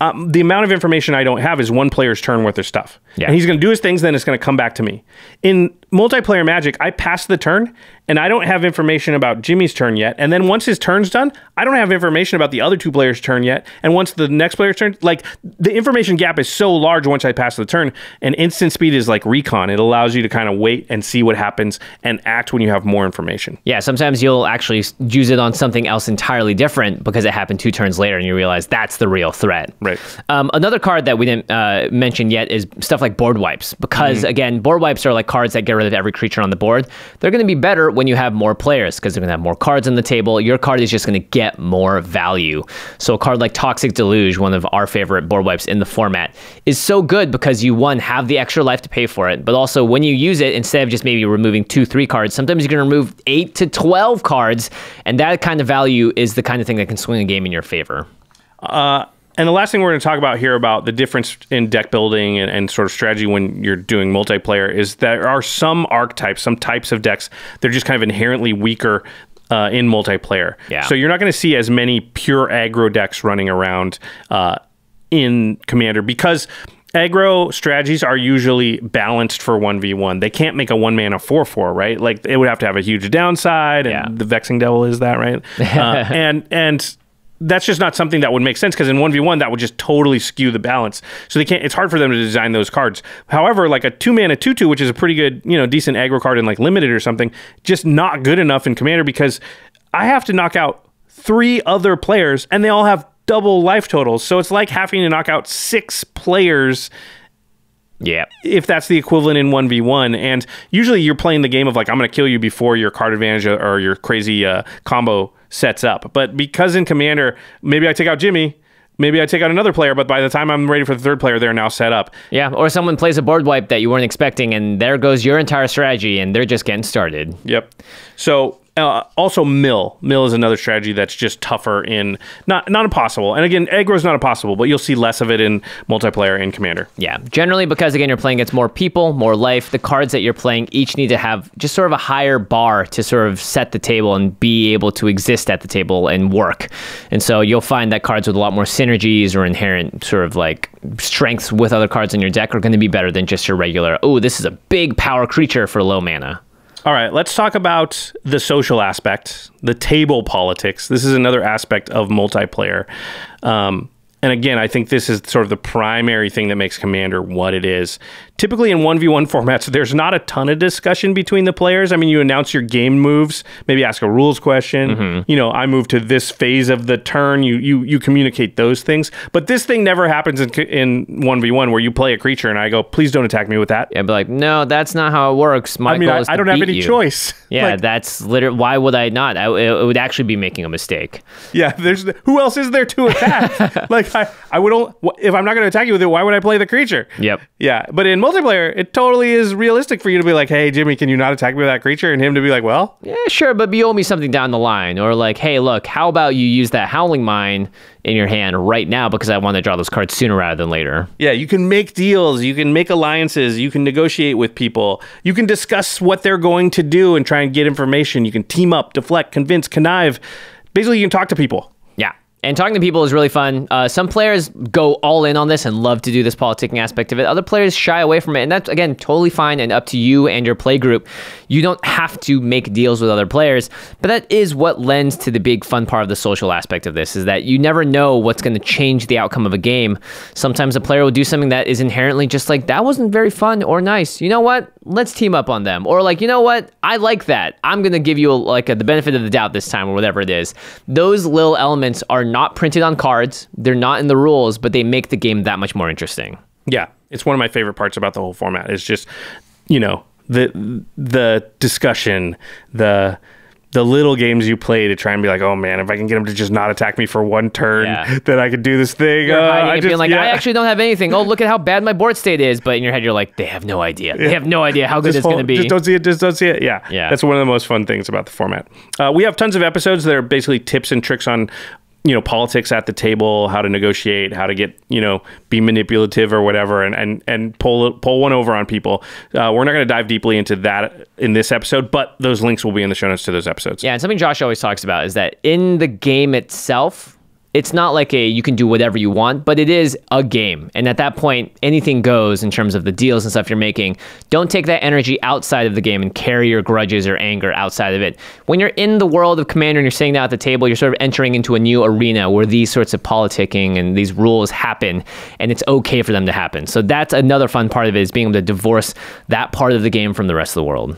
um, the amount of information I don't have is one player's turn worth of stuff. Yeah. And he's going to do his things, then it's going to come back to me. In multiplayer magic, I pass the turn and I don't have information about Jimmy's turn yet. And then once his turn's done, I don't have information about the other two players' turn yet. And once the next player's turn, like the information gap is so large once I pass the turn. And instant speed is like recon, it allows you to kind of wait and see what happens and act when you have more information. Yeah, sometimes you'll actually use it on something else entirely different because it happened two turns later and you realize that's the real threat. Right. Um, another card that we didn't uh, mention yet is stuff like board wipes because, mm-hmm. again, board wipes are like cards that get rid of every creature on the board. They're going to be better when you have more players because they're going to have more cards on the table. Your card is just going to get more value. So a card like Toxic Deluge, one of our favorite board wipes in the format, is so good because you, one, have the extra life to pay for it, but also when you use it, instead of just maybe removing two, three cards, sometimes you can remove eight to 12 cards. And that kind of value is the kind of thing that can swing a game in your favor. Uh, and the last thing we're going to talk about here about the difference in deck building and, and, sort of strategy when you're doing multiplayer is there are some archetypes, some types of decks, they're just kind of inherently weaker uh, in multiplayer. Yeah. So you're not going to see as many pure aggro decks running around uh, in Commander because aggro strategies are usually balanced for 1v1. They can't make a one man a 4 4, right? Like it would have to have a huge downside, and yeah. the Vexing Devil is that, right? Uh, and, and, that's just not something that would make sense because in 1v1 that would just totally skew the balance so they can't it's hard for them to design those cards however like a two mana 2-2 which is a pretty good you know decent aggro card in like limited or something just not good enough in commander because i have to knock out three other players and they all have double life totals so it's like having to knock out six players yeah. If that's the equivalent in 1v1. And usually you're playing the game of like, I'm going to kill you before your card advantage or your crazy uh, combo sets up. But because in Commander, maybe I take out Jimmy. Maybe I take out another player, but by the time I'm ready for the third player, they're now set up. Yeah, or someone plays a board wipe that you weren't expecting, and there goes your entire strategy, and they're just getting started. Yep. So uh, also, mill mill is another strategy that's just tougher in not not impossible. And again, aggro is not impossible, but you'll see less of it in multiplayer and commander. Yeah, generally because again you're playing against more people, more life. The cards that you're playing each need to have just sort of a higher bar to sort of set the table and be able to exist at the table and work. And so you'll find that cards with a lot more synergies or inherent sort of like strengths with other cards in your deck are going to be better than just your regular. Oh, this is a big power creature for low mana. All right, let's talk about the social aspect, the table politics. This is another aspect of multiplayer. Um, and again, I think this is sort of the primary thing that makes Commander what it is typically in 1v1 formats, there's not a ton of discussion between the players. I mean, you announce your game moves, maybe ask a rules question. Mm-hmm. You know, I move to this phase of the turn. You you you communicate those things. But this thing never happens in in 1v1 where you play a creature and I go, "Please don't attack me with that." Yeah, be like, "No, that's not how it works." My I mean, I, I, don't have any you. choice. Yeah, like, that's literally why would I not? I, it, it would actually be making a mistake. Yeah, there's who else is there to attack? like I I would if I'm not going to attack you with it, why would I play the creature? Yep. Yeah, but in multiplayer, it totally is realistic for you to be like, "Hey, Jimmy, can you not attack me with that creature?" And him to be like, "Well, yeah, sure, but you owe me something down the line," or like, "Hey, look, how about you use that howling mine in your hand right now because I want to draw those cards sooner rather than later." Yeah, you can make deals, you can make alliances, you can negotiate with people, you can discuss what they're going to do and try and get information. You can team up, deflect, convince, connive. Basically, you can talk to people. And talking to people is really fun. Uh, some players go all in on this and love to do this politicking aspect of it. Other players shy away from it. And that's, again, totally fine and up to you and your play group. You don't have to make deals with other players. But that is what lends to the big fun part of the social aspect of this is that you never know what's going to change the outcome of a game. Sometimes a player will do something that is inherently just like, that wasn't very fun or nice. You know what? let's team up on them or like you know what i like that i'm gonna give you a, like a, the benefit of the doubt this time or whatever it is those little elements are not printed on cards they're not in the rules but they make the game that much more interesting yeah it's one of my favorite parts about the whole format It's just you know the the discussion the the little games you play to try and be like, oh man, if I can get him to just not attack me for one turn, yeah. then I could do this thing. You're uh, hiding I and just, being like, yeah. I actually don't have anything. Oh, look at how bad my board state is. But in your head, you're like, they have no idea. They have no idea how good just it's going to be. Just don't see it. Just don't see it. Yeah. yeah. That's one of the most fun things about the format. Uh, we have tons of episodes that are basically tips and tricks on you know politics at the table, how to negotiate, how to get you know be manipulative or whatever, and and and pull pull one over on people. Uh, we're not going to dive deeply into that in this episode, but those links will be in the show notes to those episodes. Yeah, and something Josh always talks about is that in the game itself, it's not like a you can do whatever you want, but it is a game. And at that point, anything goes in terms of the deals and stuff you're making. Don't take that energy outside of the game and carry your grudges or anger outside of it. When you're in the world of Commander and you're sitting down at the table, you're sort of entering into a new arena where these sorts of politicking and these rules happen, and it's okay for them to happen. So that's another fun part of it is being able to divorce that part of the game from the rest of the world.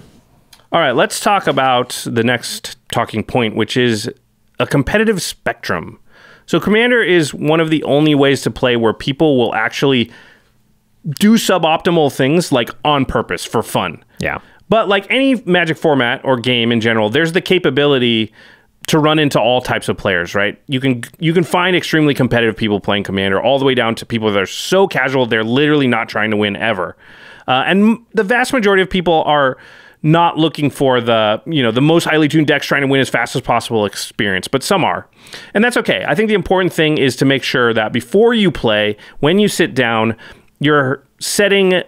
All right, let's talk about the next talking point, which is a competitive spectrum. So Commander is one of the only ways to play where people will actually do suboptimal things like on purpose for fun. Yeah. But like any magic format or game in general, there's the capability to run into all types of players, right? You can you can find extremely competitive people playing Commander, all the way down to people that are so casual they're literally not trying to win ever. Uh, and the vast majority of people are not looking for the you know the most highly tuned decks trying to win as fast as possible experience but some are and that's okay i think the important thing is to make sure that before you play when you sit down you're setting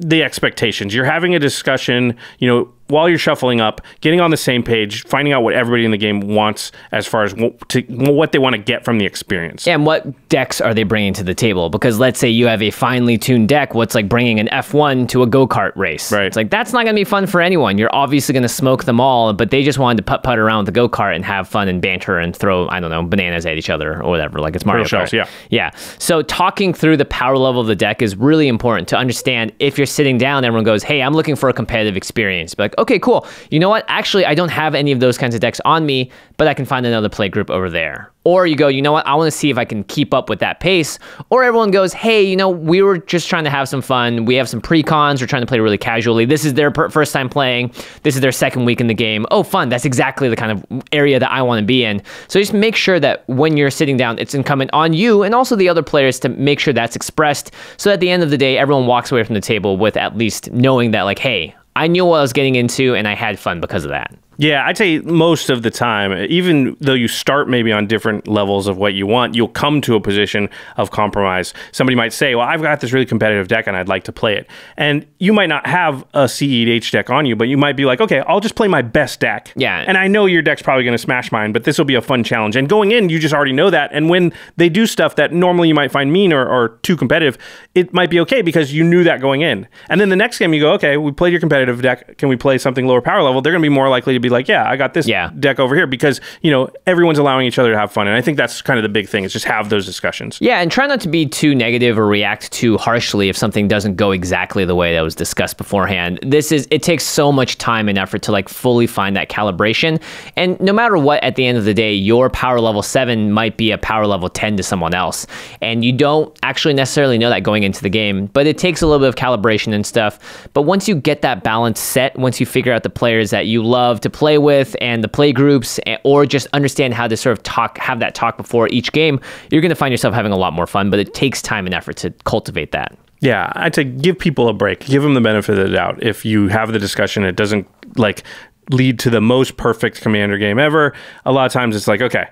the expectations you're having a discussion you know while you're shuffling up, getting on the same page, finding out what everybody in the game wants as far as to, what they want to get from the experience. and what decks are they bringing to the table? Because let's say you have a finely tuned deck, what's like bringing an F1 to a go kart race? Right. It's like that's not going to be fun for anyone. You're obviously going to smoke them all, but they just wanted to putt putt around the go kart and have fun and banter and throw I don't know bananas at each other or whatever. Like it's Mario Shells, yeah, yeah. So talking through the power level of the deck is really important to understand. If you're sitting down, everyone goes, "Hey, I'm looking for a competitive experience." Be like, okay, cool. You know what? Actually, I don't have any of those kinds of decks on me, but I can find another play group over there. Or you go, you know what? I want to see if I can keep up with that pace. Or everyone goes, hey, you know, we were just trying to have some fun. We have some pre-cons. We're trying to play really casually. This is their first time playing. This is their second week in the game. Oh, fun. That's exactly the kind of area that I want to be in. So just make sure that when you're sitting down, it's incumbent on you and also the other players to make sure that's expressed. So at the end of the day, everyone walks away from the table with at least knowing that, like, hey, I knew what I was getting into and I had fun because of that. Yeah, I'd say most of the time, even though you start maybe on different levels of what you want, you'll come to a position of compromise. Somebody might say, Well, I've got this really competitive deck and I'd like to play it. And you might not have a CEDH deck on you, but you might be like, Okay, I'll just play my best deck. Yeah. And I know your deck's probably going to smash mine, but this will be a fun challenge. And going in, you just already know that. And when they do stuff that normally you might find mean or, or too competitive, it might be okay because you knew that going in. And then the next game, you go, Okay, we played your competitive deck. Can we play something lower power level? They're going to be more likely to be like, yeah, I got this yeah. deck over here because, you know, everyone's allowing each other to have fun. And I think that's kind of the big thing is just have those discussions. Yeah. And try not to be too negative or react too harshly if something doesn't go exactly the way that was discussed beforehand. This is, it takes so much time and effort to like fully find that calibration. And no matter what, at the end of the day, your power level seven might be a power level 10 to someone else. And you don't actually necessarily know that going into the game, but it takes a little bit of calibration and stuff. But once you get that balance set, once you figure out the players that you love to play with and the play groups, or just understand how to sort of talk, have that talk before each game, you're going to find yourself having a lot more fun. But it takes time and effort to cultivate that. Yeah, I'd say give people a break. Give them the benefit of the doubt. If you have the discussion, it doesn't like lead to the most perfect commander game ever. A lot of times it's like, okay,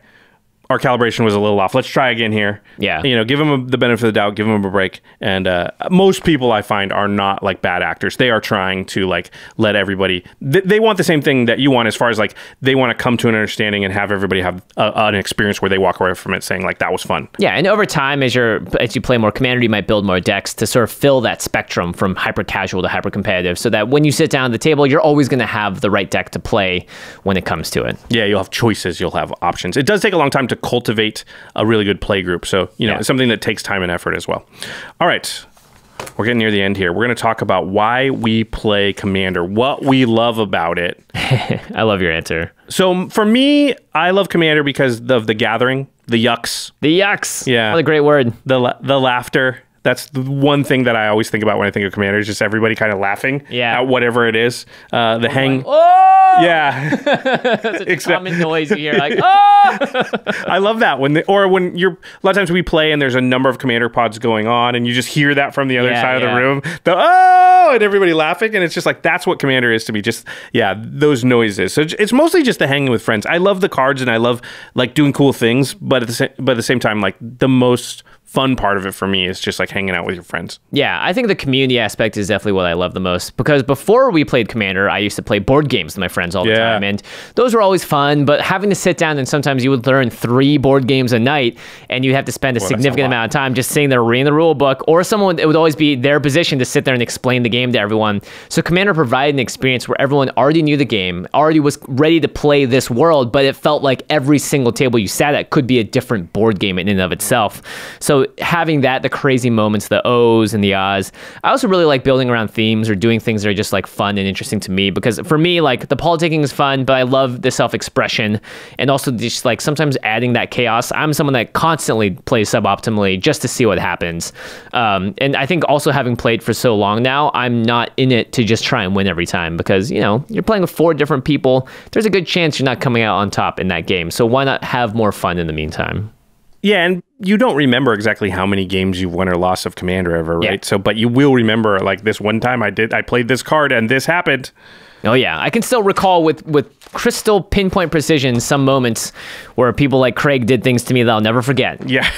our calibration was a little off. Let's try again here. Yeah. You know, give them the benefit of the doubt, give them a break. And uh, most people I find are not like bad actors. They are trying to like let everybody, th- they want the same thing that you want as far as like they want to come to an understanding and have everybody have a, an experience where they walk away from it saying like that was fun. Yeah. And over time, as you're, as you play more Commander, you might build more decks to sort of fill that spectrum from hyper casual to hyper competitive so that when you sit down at the table, you're always going to have the right deck to play when it comes to it. Yeah. You'll have choices, you'll have options. It does take a long time to to cultivate a really good play group. So, you know, yeah. it's something that takes time and effort as well. All right. We're getting near the end here. We're going to talk about why we play Commander, what we love about it. I love your answer. So, for me, I love Commander because of the gathering, the yucks. The yucks. Yeah. What a great word. The, the laughter that's the one thing that I always think about when I think of Commander is just everybody kind of laughing yeah. at whatever it is. Uh, the hang. Oh! Yeah. That's a Except... common noise you hear. Like, oh! I love that. when they, Or when you're, a lot of times we play and there's a number of Commander pods going on and you just hear that from the other yeah, side yeah. of the room. The, oh! And everybody laughing. And it's just like, that's what Commander is to me. Just, yeah, those noises. So it's mostly just the hanging with friends. I love the cards and I love like doing cool things, but at the, sa- but at the same time, like the most fun part of it for me is just like hanging out with your friends. Yeah, I think the community aspect is definitely what I love the most because before we played Commander, I used to play board games with my friends all the yeah. time, and those were always fun. But having to sit down and sometimes you would learn three board games a night, and you have to spend a well, significant a amount of time just sitting there reading the rule book, or someone it would always be their position to sit there and explain the game to everyone. So Commander provided an experience where everyone already knew the game, already was ready to play this world, but it felt like every single table you sat at could be a different board game in and of itself. So so having that, the crazy moments, the O's and the ahs. I also really like building around themes or doing things that are just like fun and interesting to me because for me, like the politicking is fun, but I love the self expression and also just like sometimes adding that chaos. I'm someone that constantly plays suboptimally just to see what happens. Um, and I think also having played for so long now, I'm not in it to just try and win every time because, you know, you're playing with four different people. There's a good chance you're not coming out on top in that game. So why not have more fun in the meantime? Yeah, and you don't remember exactly how many games you've won or lost of Commander ever, right? Yeah. So, but you will remember like this one time I did, I played this card and this happened. Oh yeah, I can still recall with with crystal pinpoint precision some moments where people like Craig did things to me that I'll never forget. Yeah,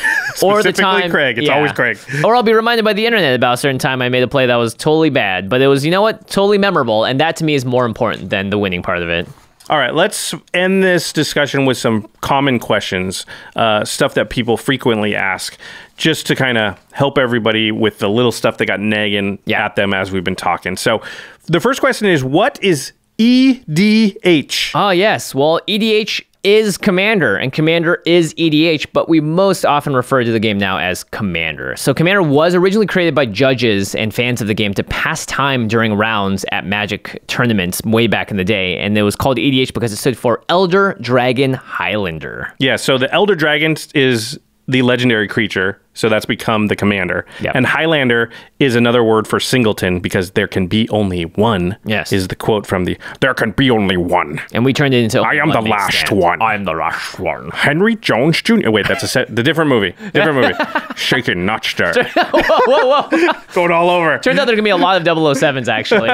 or the time Craig. It's yeah. always Craig. or I'll be reminded by the internet about a certain time I made a play that was totally bad, but it was you know what, totally memorable, and that to me is more important than the winning part of it. All right, let's end this discussion with some common questions, uh, stuff that people frequently ask, just to kind of help everybody with the little stuff that got nagging yeah. at them as we've been talking. So, the first question is what is EDH? Oh, ah, yes. Well, EDH is Commander, and Commander is EDH, but we most often refer to the game now as Commander. So, Commander was originally created by judges and fans of the game to pass time during rounds at Magic tournaments way back in the day, and it was called EDH because it stood for Elder Dragon Highlander. Yeah, so the Elder Dragon is the legendary creature so that's become the commander. Yep. And Highlander is another word for singleton because there can be only one. Yes. Is the quote from the There can be only one. And we turned it into I am the last stand. one. I am the last one. Henry Jones Jr. Oh, wait, that's a set the different movie. Different movie. Shaken, not stirred. whoa, whoa, whoa. Going all over. Turns out there can be a lot of 007s actually.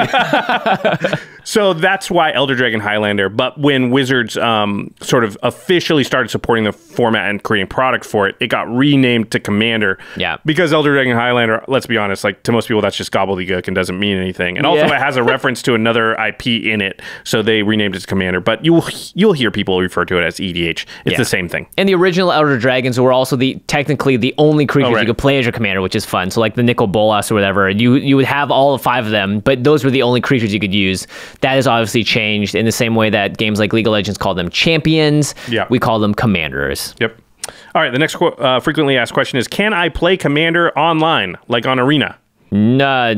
so that's why Elder Dragon Highlander. But when Wizards um, sort of officially started supporting the format and creating product for it, it got renamed to Commander Highlander. Yeah. Because Elder Dragon Highlander, let's be honest, like to most people, that's just gobbledygook and doesn't mean anything. And also, yeah. it has a reference to another IP in it, so they renamed it Commander. But you'll you'll hear people refer to it as EDH. It's yeah. the same thing. And the original Elder Dragons were also the technically the only creatures oh, right. you could play as your commander, which is fun. So like the Nicol Bolas or whatever, you you would have all five of them, but those were the only creatures you could use. That has obviously changed in the same way that games like League of Legends call them champions. Yeah. We call them commanders. Yep. All right, the next uh, frequently asked question is Can I play Commander online, like on Arena? No, uh,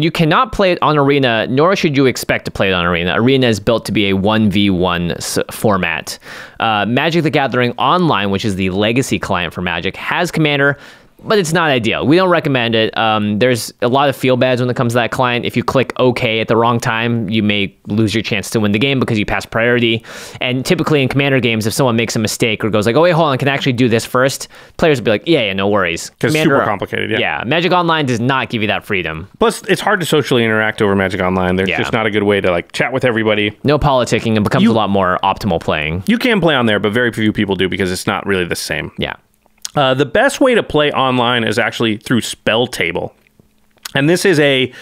you cannot play it on Arena, nor should you expect to play it on Arena. Arena is built to be a 1v1 format. Uh, Magic the Gathering Online, which is the legacy client for Magic, has Commander but it's not ideal. We don't recommend it. Um, there's a lot of feel bads when it comes to that client. If you click OK at the wrong time, you may lose your chance to win the game because you pass priority. And typically in commander games, if someone makes a mistake or goes like, "Oh wait, hold on, can I actually do this first? Players will be like, "Yeah, yeah, no worries." Because super complicated. Yeah. yeah, Magic Online does not give you that freedom. Plus, it's hard to socially interact over Magic Online. There's yeah. just not a good way to like chat with everybody. No politicking. It becomes you, a lot more optimal playing. You can play on there, but very few people do because it's not really the same. Yeah. Uh, the best way to play online is actually through Spell Table. And this is a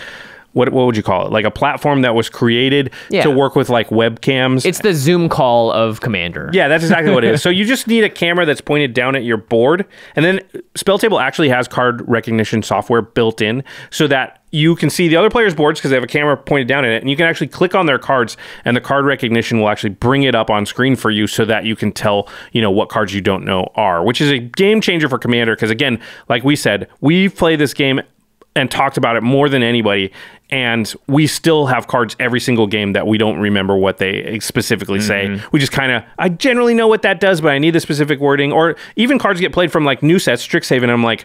what what would you call it? Like a platform that was created yeah. to work with like webcams. It's the Zoom call of Commander. Yeah, that's exactly what it is. So you just need a camera that's pointed down at your board, and then Spell Table actually has card recognition software built in, so that you can see the other players' boards because they have a camera pointed down in it, and you can actually click on their cards, and the card recognition will actually bring it up on screen for you, so that you can tell you know what cards you don't know are, which is a game changer for Commander. Because again, like we said, we've played this game and talked about it more than anybody, and we still have cards every single game that we don't remember what they specifically mm-hmm. say. We just kind of I generally know what that does, but I need the specific wording, or even cards get played from like new sets, Strixhaven. I'm like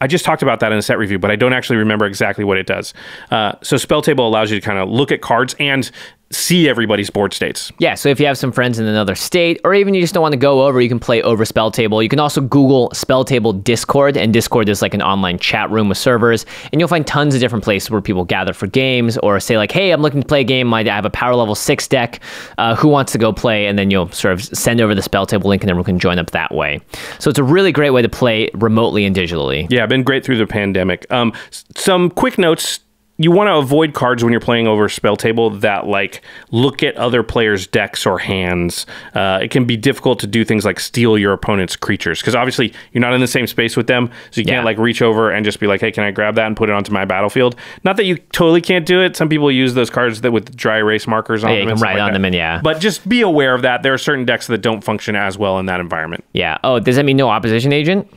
I just talked about that in a set review, but I don't actually remember exactly what it does. Uh, so spell table allows you to kind of look at cards and see everybody's board states. Yeah, so if you have some friends in another state, or even you just don't want to go over, you can play over Spell Table. You can also Google Spell Table Discord, and Discord is like an online chat room with servers, and you'll find tons of different places where people gather for games, or say like, hey, I'm looking to play a game, I have a power level six deck, uh, who wants to go play? And then you'll sort of send over the Spell Table link, and everyone can join up that way. So it's a really great way to play remotely and digitally. Yeah, been great through the pandemic. Um, some quick notes you want to avoid cards when you're playing over spell table that like look at other players' decks or hands. Uh, it can be difficult to do things like steal your opponent's creatures because obviously you're not in the same space with them, so you yeah. can't like reach over and just be like, "Hey, can I grab that and put it onto my battlefield?" Not that you totally can't do it. Some people use those cards that with dry erase markers on yeah, them. right like on that. them, and yeah. But just be aware of that. There are certain decks that don't function as well in that environment. Yeah. Oh, does that mean no opposition agent?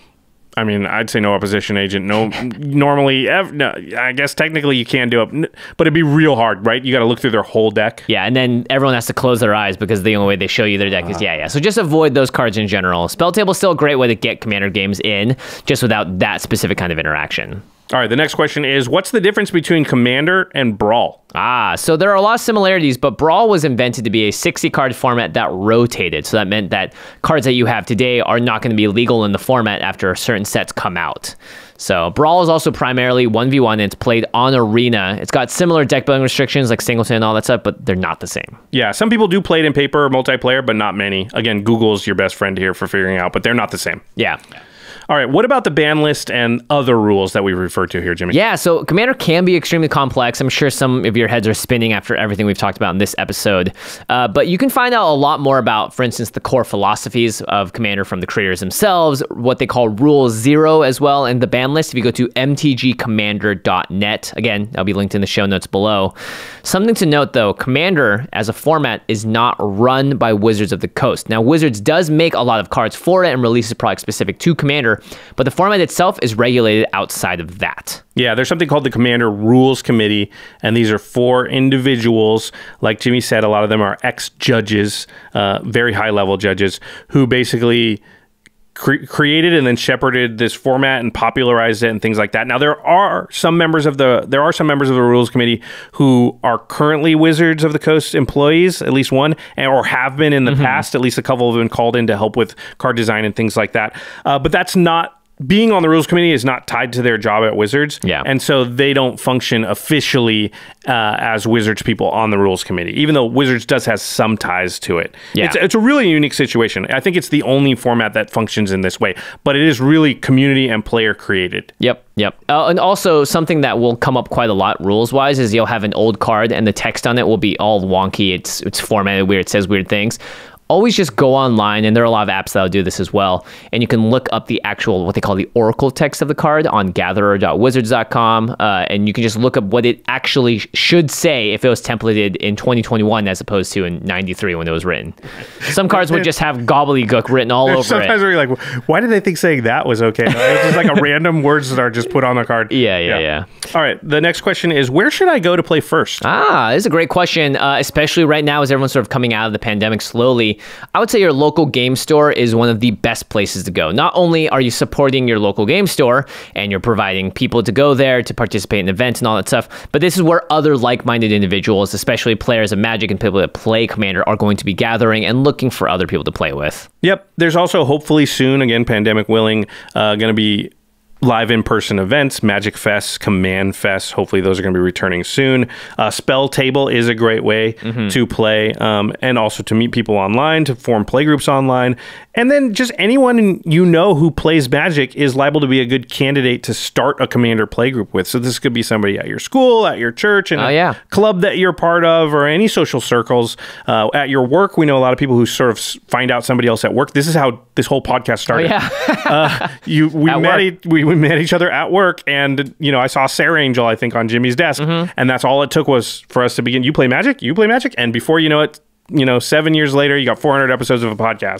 I mean, I'd say no opposition agent. No, normally, ev- no, I guess technically you can do it, but it'd be real hard, right? You got to look through their whole deck. Yeah, and then everyone has to close their eyes because the only way they show you their deck uh, is uh-huh. yeah, yeah. So just avoid those cards in general. Spell table still a great way to get commander games in, just without that specific kind of interaction. All right, the next question is what's the difference between Commander and Brawl? Ah, so there are a lot of similarities, but Brawl was invented to be a 60 card format that rotated. So that meant that cards that you have today are not going to be legal in the format after certain sets come out. So Brawl is also primarily 1v1 and it's played on arena. It's got similar deck building restrictions like singleton and all that stuff, but they're not the same. Yeah, some people do play it in paper multiplayer, but not many. Again, Google's your best friend here for figuring out, but they're not the same. Yeah. All right, what about the ban list and other rules that we refer to here, Jimmy? Yeah, so Commander can be extremely complex. I'm sure some of your heads are spinning after everything we've talked about in this episode. Uh, but you can find out a lot more about, for instance, the core philosophies of Commander from the creators themselves, what they call Rule Zero as well, and the ban list if you go to mtgcommander.net. Again, that will be linked in the show notes below. Something to note though Commander as a format is not run by Wizards of the Coast. Now, Wizards does make a lot of cards for it and releases products specific to Commander, but the format itself is regulated outside of that. Yeah, there's something called the Commander Rules Committee, and these are four individuals. Like Jimmy said, a lot of them are ex judges, uh, very high level judges, who basically cre- created and then shepherded this format and popularized it and things like that. Now there are some members of the there are some members of the rules committee who are currently Wizards of the Coast employees, at least one, or have been in the mm-hmm. past. At least a couple have been called in to help with card design and things like that. Uh, but that's not being on the rules committee is not tied to their job at Wizards. Yeah. And so they don't function officially uh, as Wizards people on the rules committee, even though Wizards does has some ties to it. Yeah. It's, it's, a really unique situation. I think it's the only format that functions in this way, but it is really community and player created. Yep. Yep. Uh, and also something that will come up quite a lot rules wise is you'll have an old card and the text on it will be all wonky. It's, it's formatted weird. It says weird things always just go online, and there are a lot of apps that'll do this as well. And you can look up the actual, what they call the oracle text of the card on gatherer.wizards.com. Uh, and you can just look up what it actually should say if it was templated in 2021 as opposed to in 93 when it was written. Some cards would just have gobbledygook written all over sometimes it. Sometimes we're like, why did they think saying that was okay? it's just like a random words that are just put on the card. Yeah, yeah, yeah, yeah, All right. The next question is where should I go to play first? Ah, this is a great question, uh, especially right now as everyone's sort of coming out of the pandemic slowly. I would say your local game store is one of the best places to go. Not only are you supporting your local game store and you're providing people to go there to participate in events and all that stuff, but this is where other like minded individuals, especially players of Magic and people that play Commander, are going to be gathering and looking for other people to play with. Yep. There's also hopefully soon, again, pandemic willing, uh, going to be live in person events, Magic Fest, Command Fest. Hopefully, those are going to be returning soon. Uh, Spell Table is a great way mm-hmm. to play um, and also to meet people online, to form playgroups online. And then just anyone you know who plays Magic is liable to be a good candidate to start a Commander playgroup with. So, this could be somebody at your school, at your church, and uh, oh, yeah. club that you're part of, or any social circles. Uh, at your work, we know a lot of people who sort of find out somebody else at work. This is how this whole podcast oh, started. Oh, yeah. Uh, you, we met, we we met each other at work, and you know, I saw Sarah Angel, I think, on Jimmy's desk, mm-hmm. and that's all it took was for us to begin. You play Magic, you play Magic, and before you know it, you know, seven years later, you got 400 episodes of a podcast.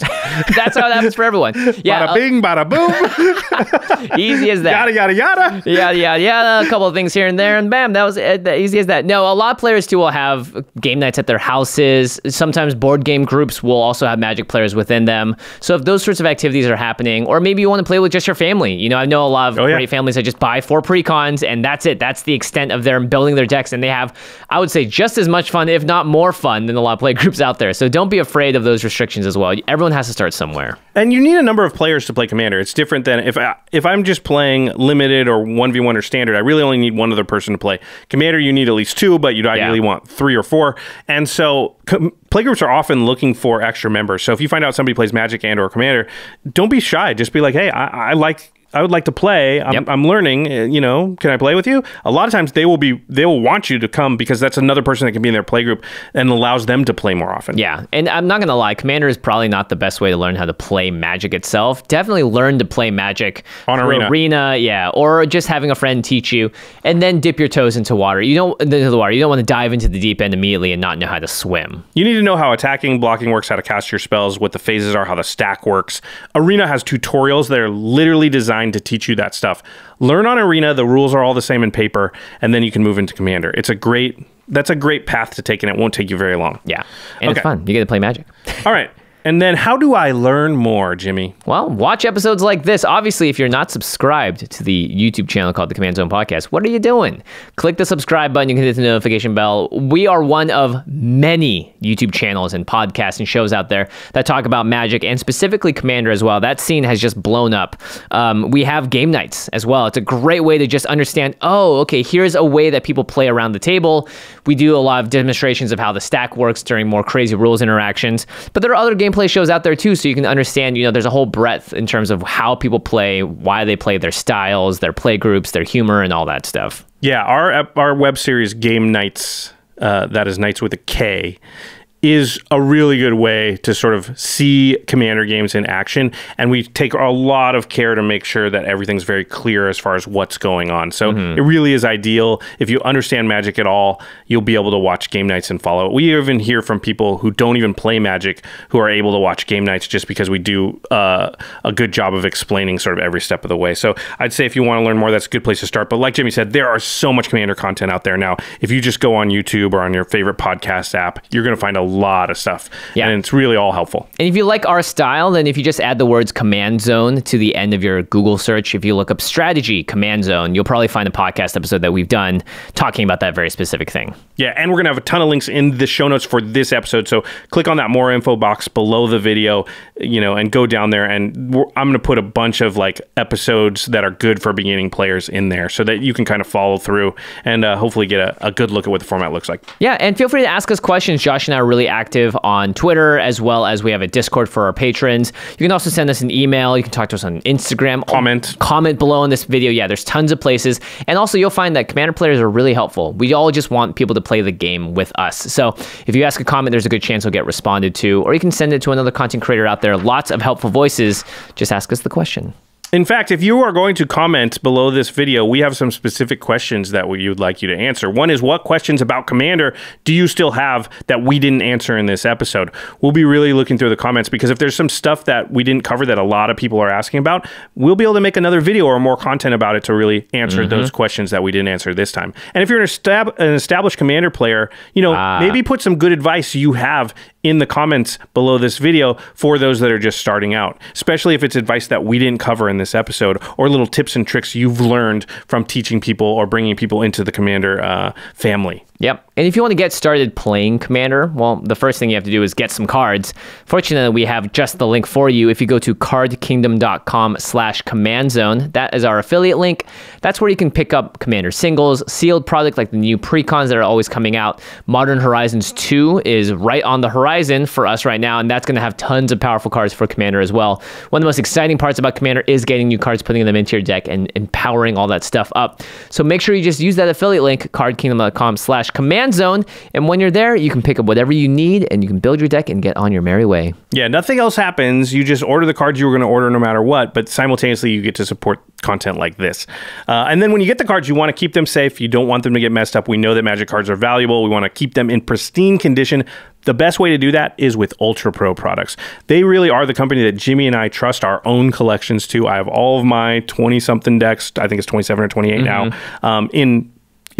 That's how that happens for everyone. Yeah. Bada uh, bing, bada boom. easy as that. Yada, yada, yada. Yada, yada, yada. A couple of things here and there, and bam, that was uh, easy as that. No, a lot of players too will have game nights at their houses. Sometimes board game groups will also have magic players within them. So if those sorts of activities are happening, or maybe you want to play with just your family, you know, I know a lot of oh, yeah. great families that just buy four precons and that's it. That's the extent of their building their decks. And they have, I would say, just as much fun, if not more fun, than a lot of play groups it's out there. So don't be afraid of those restrictions as well. Everyone has to start somewhere. And you need a number of players to play commander. It's different than if I, if I'm just playing limited or 1v1 or standard, I really only need one other person to play. Commander you need at least two, but you ideally yeah. want three or four. And so com- playgroups are often looking for extra members. So if you find out somebody plays Magic and or Commander, don't be shy. Just be like, "Hey, I, I like I would like to play. I'm, yep. I'm, learning. Eh, you know, can I play with you? A lot of times they will be they will want you to come because that's another person that can be in their play group and allows them to play more often. Yeah, and I'm not gonna lie, Commander is probably not the best way to learn how to play Magic itself. Definitely learn to play Magic on arena, arena, yeah, or just having a friend teach you, and then dip your toes into water. You don't into the water. You don't want to dive into the deep end immediately and not know how to swim. You need to know how attacking, blocking works, how to cast your spells, what the phases are, how the stack works. Arena has tutorials that are literally designed designed to teach you that stuff. Learn on Arena. The rules are all the same in paper, and then you can move into Commander. It's a great that's a great path to take, and it won't take you very long. Yeah, and okay. it's fun. You get to play Magic. all right. And then how do I learn more, Jimmy? Well, watch episodes like this. Obviously, if you're not subscribed to the YouTube channel called the Command Zone Podcast, what are you doing? Click the subscribe button. You can hit the notification bell. We are one of many YouTube channels and podcasts and shows out there that talk about Magic and specifically Commander as well. That scene has just blown up. Um, we have game nights as well. It's a great way to just understand, oh, okay, here's a way that people play around the table. We do a lot of demonstrations of how the stack works during more crazy rules interactions. But there are other game gameplay shows out there too, so you can understand, you know, there's a whole breadth in terms of how people play, why they play, their styles, their play groups, their humor, and all that stuff. Yeah, our our web series Game Nights, uh, that is Nights with a K, is a really good way to sort of see commander games in action. And we take a lot of care to make sure that everything's very clear as far as what's going on. So mm-hmm. it really is ideal. If you understand Magic at all, you'll be able to watch game nights and follow it. We even hear from people who don't even play Magic who are able to watch game nights just because we do uh, a good job of explaining sort of every step of the way. So I'd say if you want to learn more, that's a good place to start. But like Jimmy said, there are so much commander content out there now. If you just go on YouTube or on your favorite podcast app, you're going to find a lot of stuff. Yeah. And it's really all helpful. And if you like our style, then if you just add the words command zone to the end of your Google search, if you look up strategy command zone, you'll probably find a podcast episode that we've done talking about that very specific thing. Yeah. And we're going to have a ton of links in the show notes for this episode. So click on that more info box below the video, you know, and go down there. And I'm going to put a bunch of like episodes that are good for beginning players in there so that you can kind of follow through and uh, hopefully get a, a good look at what the format looks like. Yeah. And feel free to ask us questions. Josh and I are really really active on Twitter as well as we have a Discord for our patrons. You can also send us an email. You can talk to us on Instagram. Comment. Comment below in this video. Yeah, there's tons of places. And also, you'll find that commander players are really helpful. We all just want people to play the game with us. So if you ask a comment, there's a good chance it'll get responded to, or you can send it to another content creator out there. Lots of helpful voices. Just ask us the question. In fact, if you are going to comment below this video, we have some specific questions that we would like you to answer. One is what questions about Commander do you still have that we didn't answer in this episode? We'll be really looking through the comments because if there's some stuff that we didn't cover that a lot of people are asking about, we'll be able to make another video or more content about it to really answer mm-hmm. those questions that we didn't answer this time. And if you're an, estab- an established Commander player, you know, ah. maybe put some good advice you have in the comments below this video for those that are just starting out, especially if it's advice that we didn't cover in this episode or little tips and tricks you've learned from teaching people or bringing people into the Commander uh, family. Yep. And if you want to get started playing Commander, well, the first thing you have to do is get some cards. Fortunately, we have just the link for you. If you go to cardkingdom.com slash command zone, that is our affiliate link. That's where you can pick up Commander singles, sealed product like the new precons that are always coming out. Modern Horizons 2 is right on the horizon for us right now, and that's going to have tons of powerful cards for Commander as well. One of the most exciting parts about Commander is getting new cards, putting them into your deck, and empowering all that stuff up. So make sure you just use that affiliate link, cardkingdom.com slash slash command zone. And when you're there, you can pick up whatever you need and you can build your deck and get on your merry way. Yeah, nothing else happens. You just order the cards you were going to order no matter what, but simultaneously you get to support content like this. Uh, and then when you get the cards, you want to keep them safe. You don't want them to get messed up. We know that magic cards are valuable. We want to keep them in pristine condition. The best way to do that is with Ultra Pro products. They really are the company that Jimmy and I trust our own collections to. I have all of my 20 something decks, I think it's 27 or 28 mm-hmm. now, um, in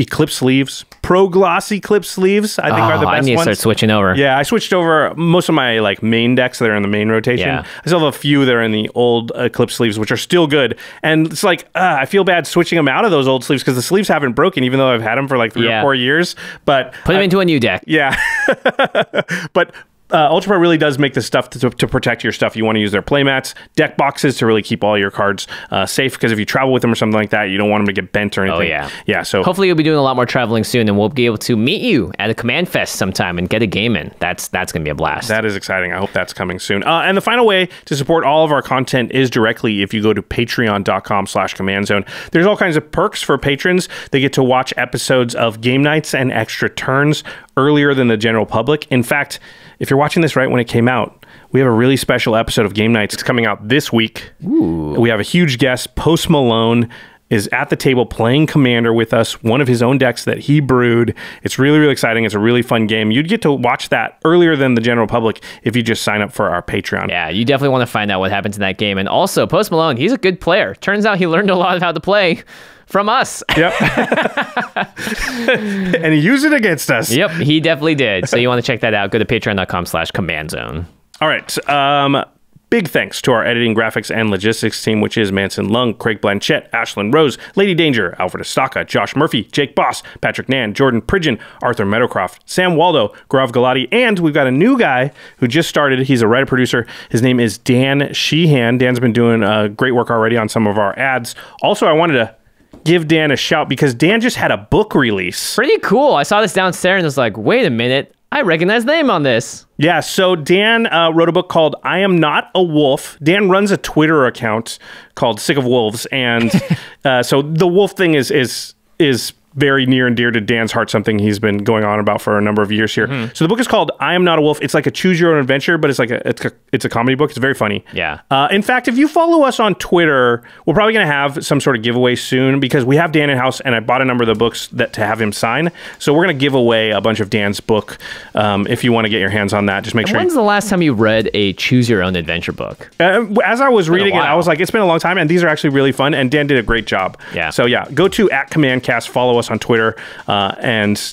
Eclipse sleeves, Pro Gloss Eclipse sleeves. I think oh, are the ah, best ones. I need ones. to start switching over. Yeah, I switched over most of my like main decks that are in the main rotation. Yeah. I still have a few that are in the old Eclipse sleeves, which are still good. And it's like uh, I feel bad switching them out of those old sleeves because the sleeves haven't broken, even though I've had them for like three yeah. or four years. But put them I, into a new deck. Yeah, but uh, Ultra Pro really does make the stuff to, to, protect your stuff. You want to use their playmats, deck boxes to really keep all your cards uh, safe because if you travel with them or something like that, you don't want them to get bent or oh, anything. Oh, yeah. Yeah. So hopefully you'll be doing a lot more traveling soon and we'll be able to meet you at a Command Fest sometime and get a game in. That's that's going to be a blast. That is exciting. I hope that's coming soon. Uh, and the final way to support all of our content is directly if you go to patreon.com slash command zone. There's all kinds of perks for patrons. They get to watch episodes of game nights and extra turns earlier than the general public. In fact, if you're watching this right when it came out, we have a really special episode of Game Nights. It's coming out this week. Ooh. We have a huge guest, Post Malone, is at the table playing Commander with us, one of his own decks that he brewed. It's really, really exciting. It's a really fun game. You'd get to watch that earlier than the general public if you just sign up for our Patreon. Yeah, you definitely want to find out what happens in that game. And also, Post Malone, he's a good player. Turns out he learned a lot of how to play from us. Yep. and he used it against us. Yep, he definitely did. So you want to check that out. Go to patreon.com slash command zone. All right. Um, Big thanks to our editing, graphics, and logistics team, which is Manson Lung, Craig Blanchett, Ashlyn Rose, Lady Danger, Alfred Estaca, Josh Murphy, Jake Boss, Patrick Nan, Jordan Pridgeon, Arthur Meadowcroft, Sam Waldo, Grav Galati, and we've got a new guy who just started. He's a writer producer. His name is Dan Sheehan. Dan's been doing uh, great work already on some of our ads. Also, I wanted to give Dan a shout because Dan just had a book release. Pretty cool. I saw this downstairs and was like, wait a minute. I recognize the name on this. Yeah, so Dan uh, wrote a book called I Am Not a Wolf. Dan runs a Twitter account called Sick of Wolves. And uh, so the wolf thing is, is, is very near and dear to Dan's heart, something he's been going on about for a number of years here. Mm-hmm. So the book is called "I Am Not a Wolf." It's like a choose your own adventure, but it's like a it's a, it's a comedy book. It's very funny. Yeah. Uh, in fact, if you follow us on Twitter, we're probably going to have some sort of giveaway soon because we have Dan in house, and I bought a number of the books that to have him sign. So we're going to give away a bunch of Dan's book. Um, if you want to get your hands on that, just make and sure. When's the last time you read a choose your own adventure book? Uh, as I was reading it, I was like, it's been a long time, and these are actually really fun. And Dan did a great job. Yeah. So yeah, go to at Command Cast, follow us us on Twitter, uh, and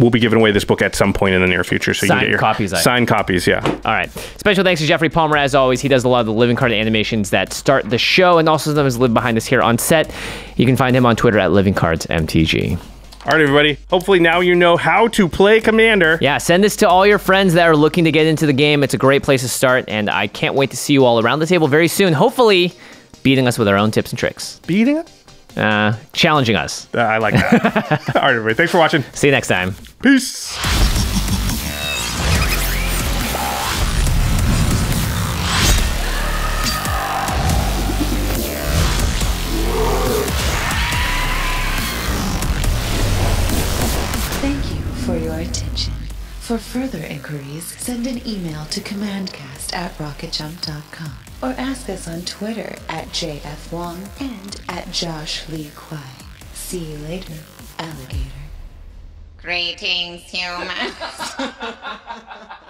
we'll be giving away this book at some point in the near future. So signed you get your copies. I signed copies, yeah. All right. Special thanks to Jeffrey Palmer, as always. He does a lot of the living card animations that start the show, and also does live behind us here on set. You can find him on Twitter at Living Cards MTG. All right, everybody. Hopefully now you know how to play Commander. Yeah, send this to all your friends that are looking to get into the game. It's a great place to start, and I can't wait to see you all around the table very soon. Hopefully, beating us with our own tips and tricks. Beating us uh, challenging us. Uh, I like that. All right, everybody. Thanks for watching. See you next time. Peace. Thank you For further inquiries, send an email to commandcast at rocketjump.com or ask us on Twitter at JF Wong and at Josh Lee Kwai. See you later, alligator. Greetings, humans.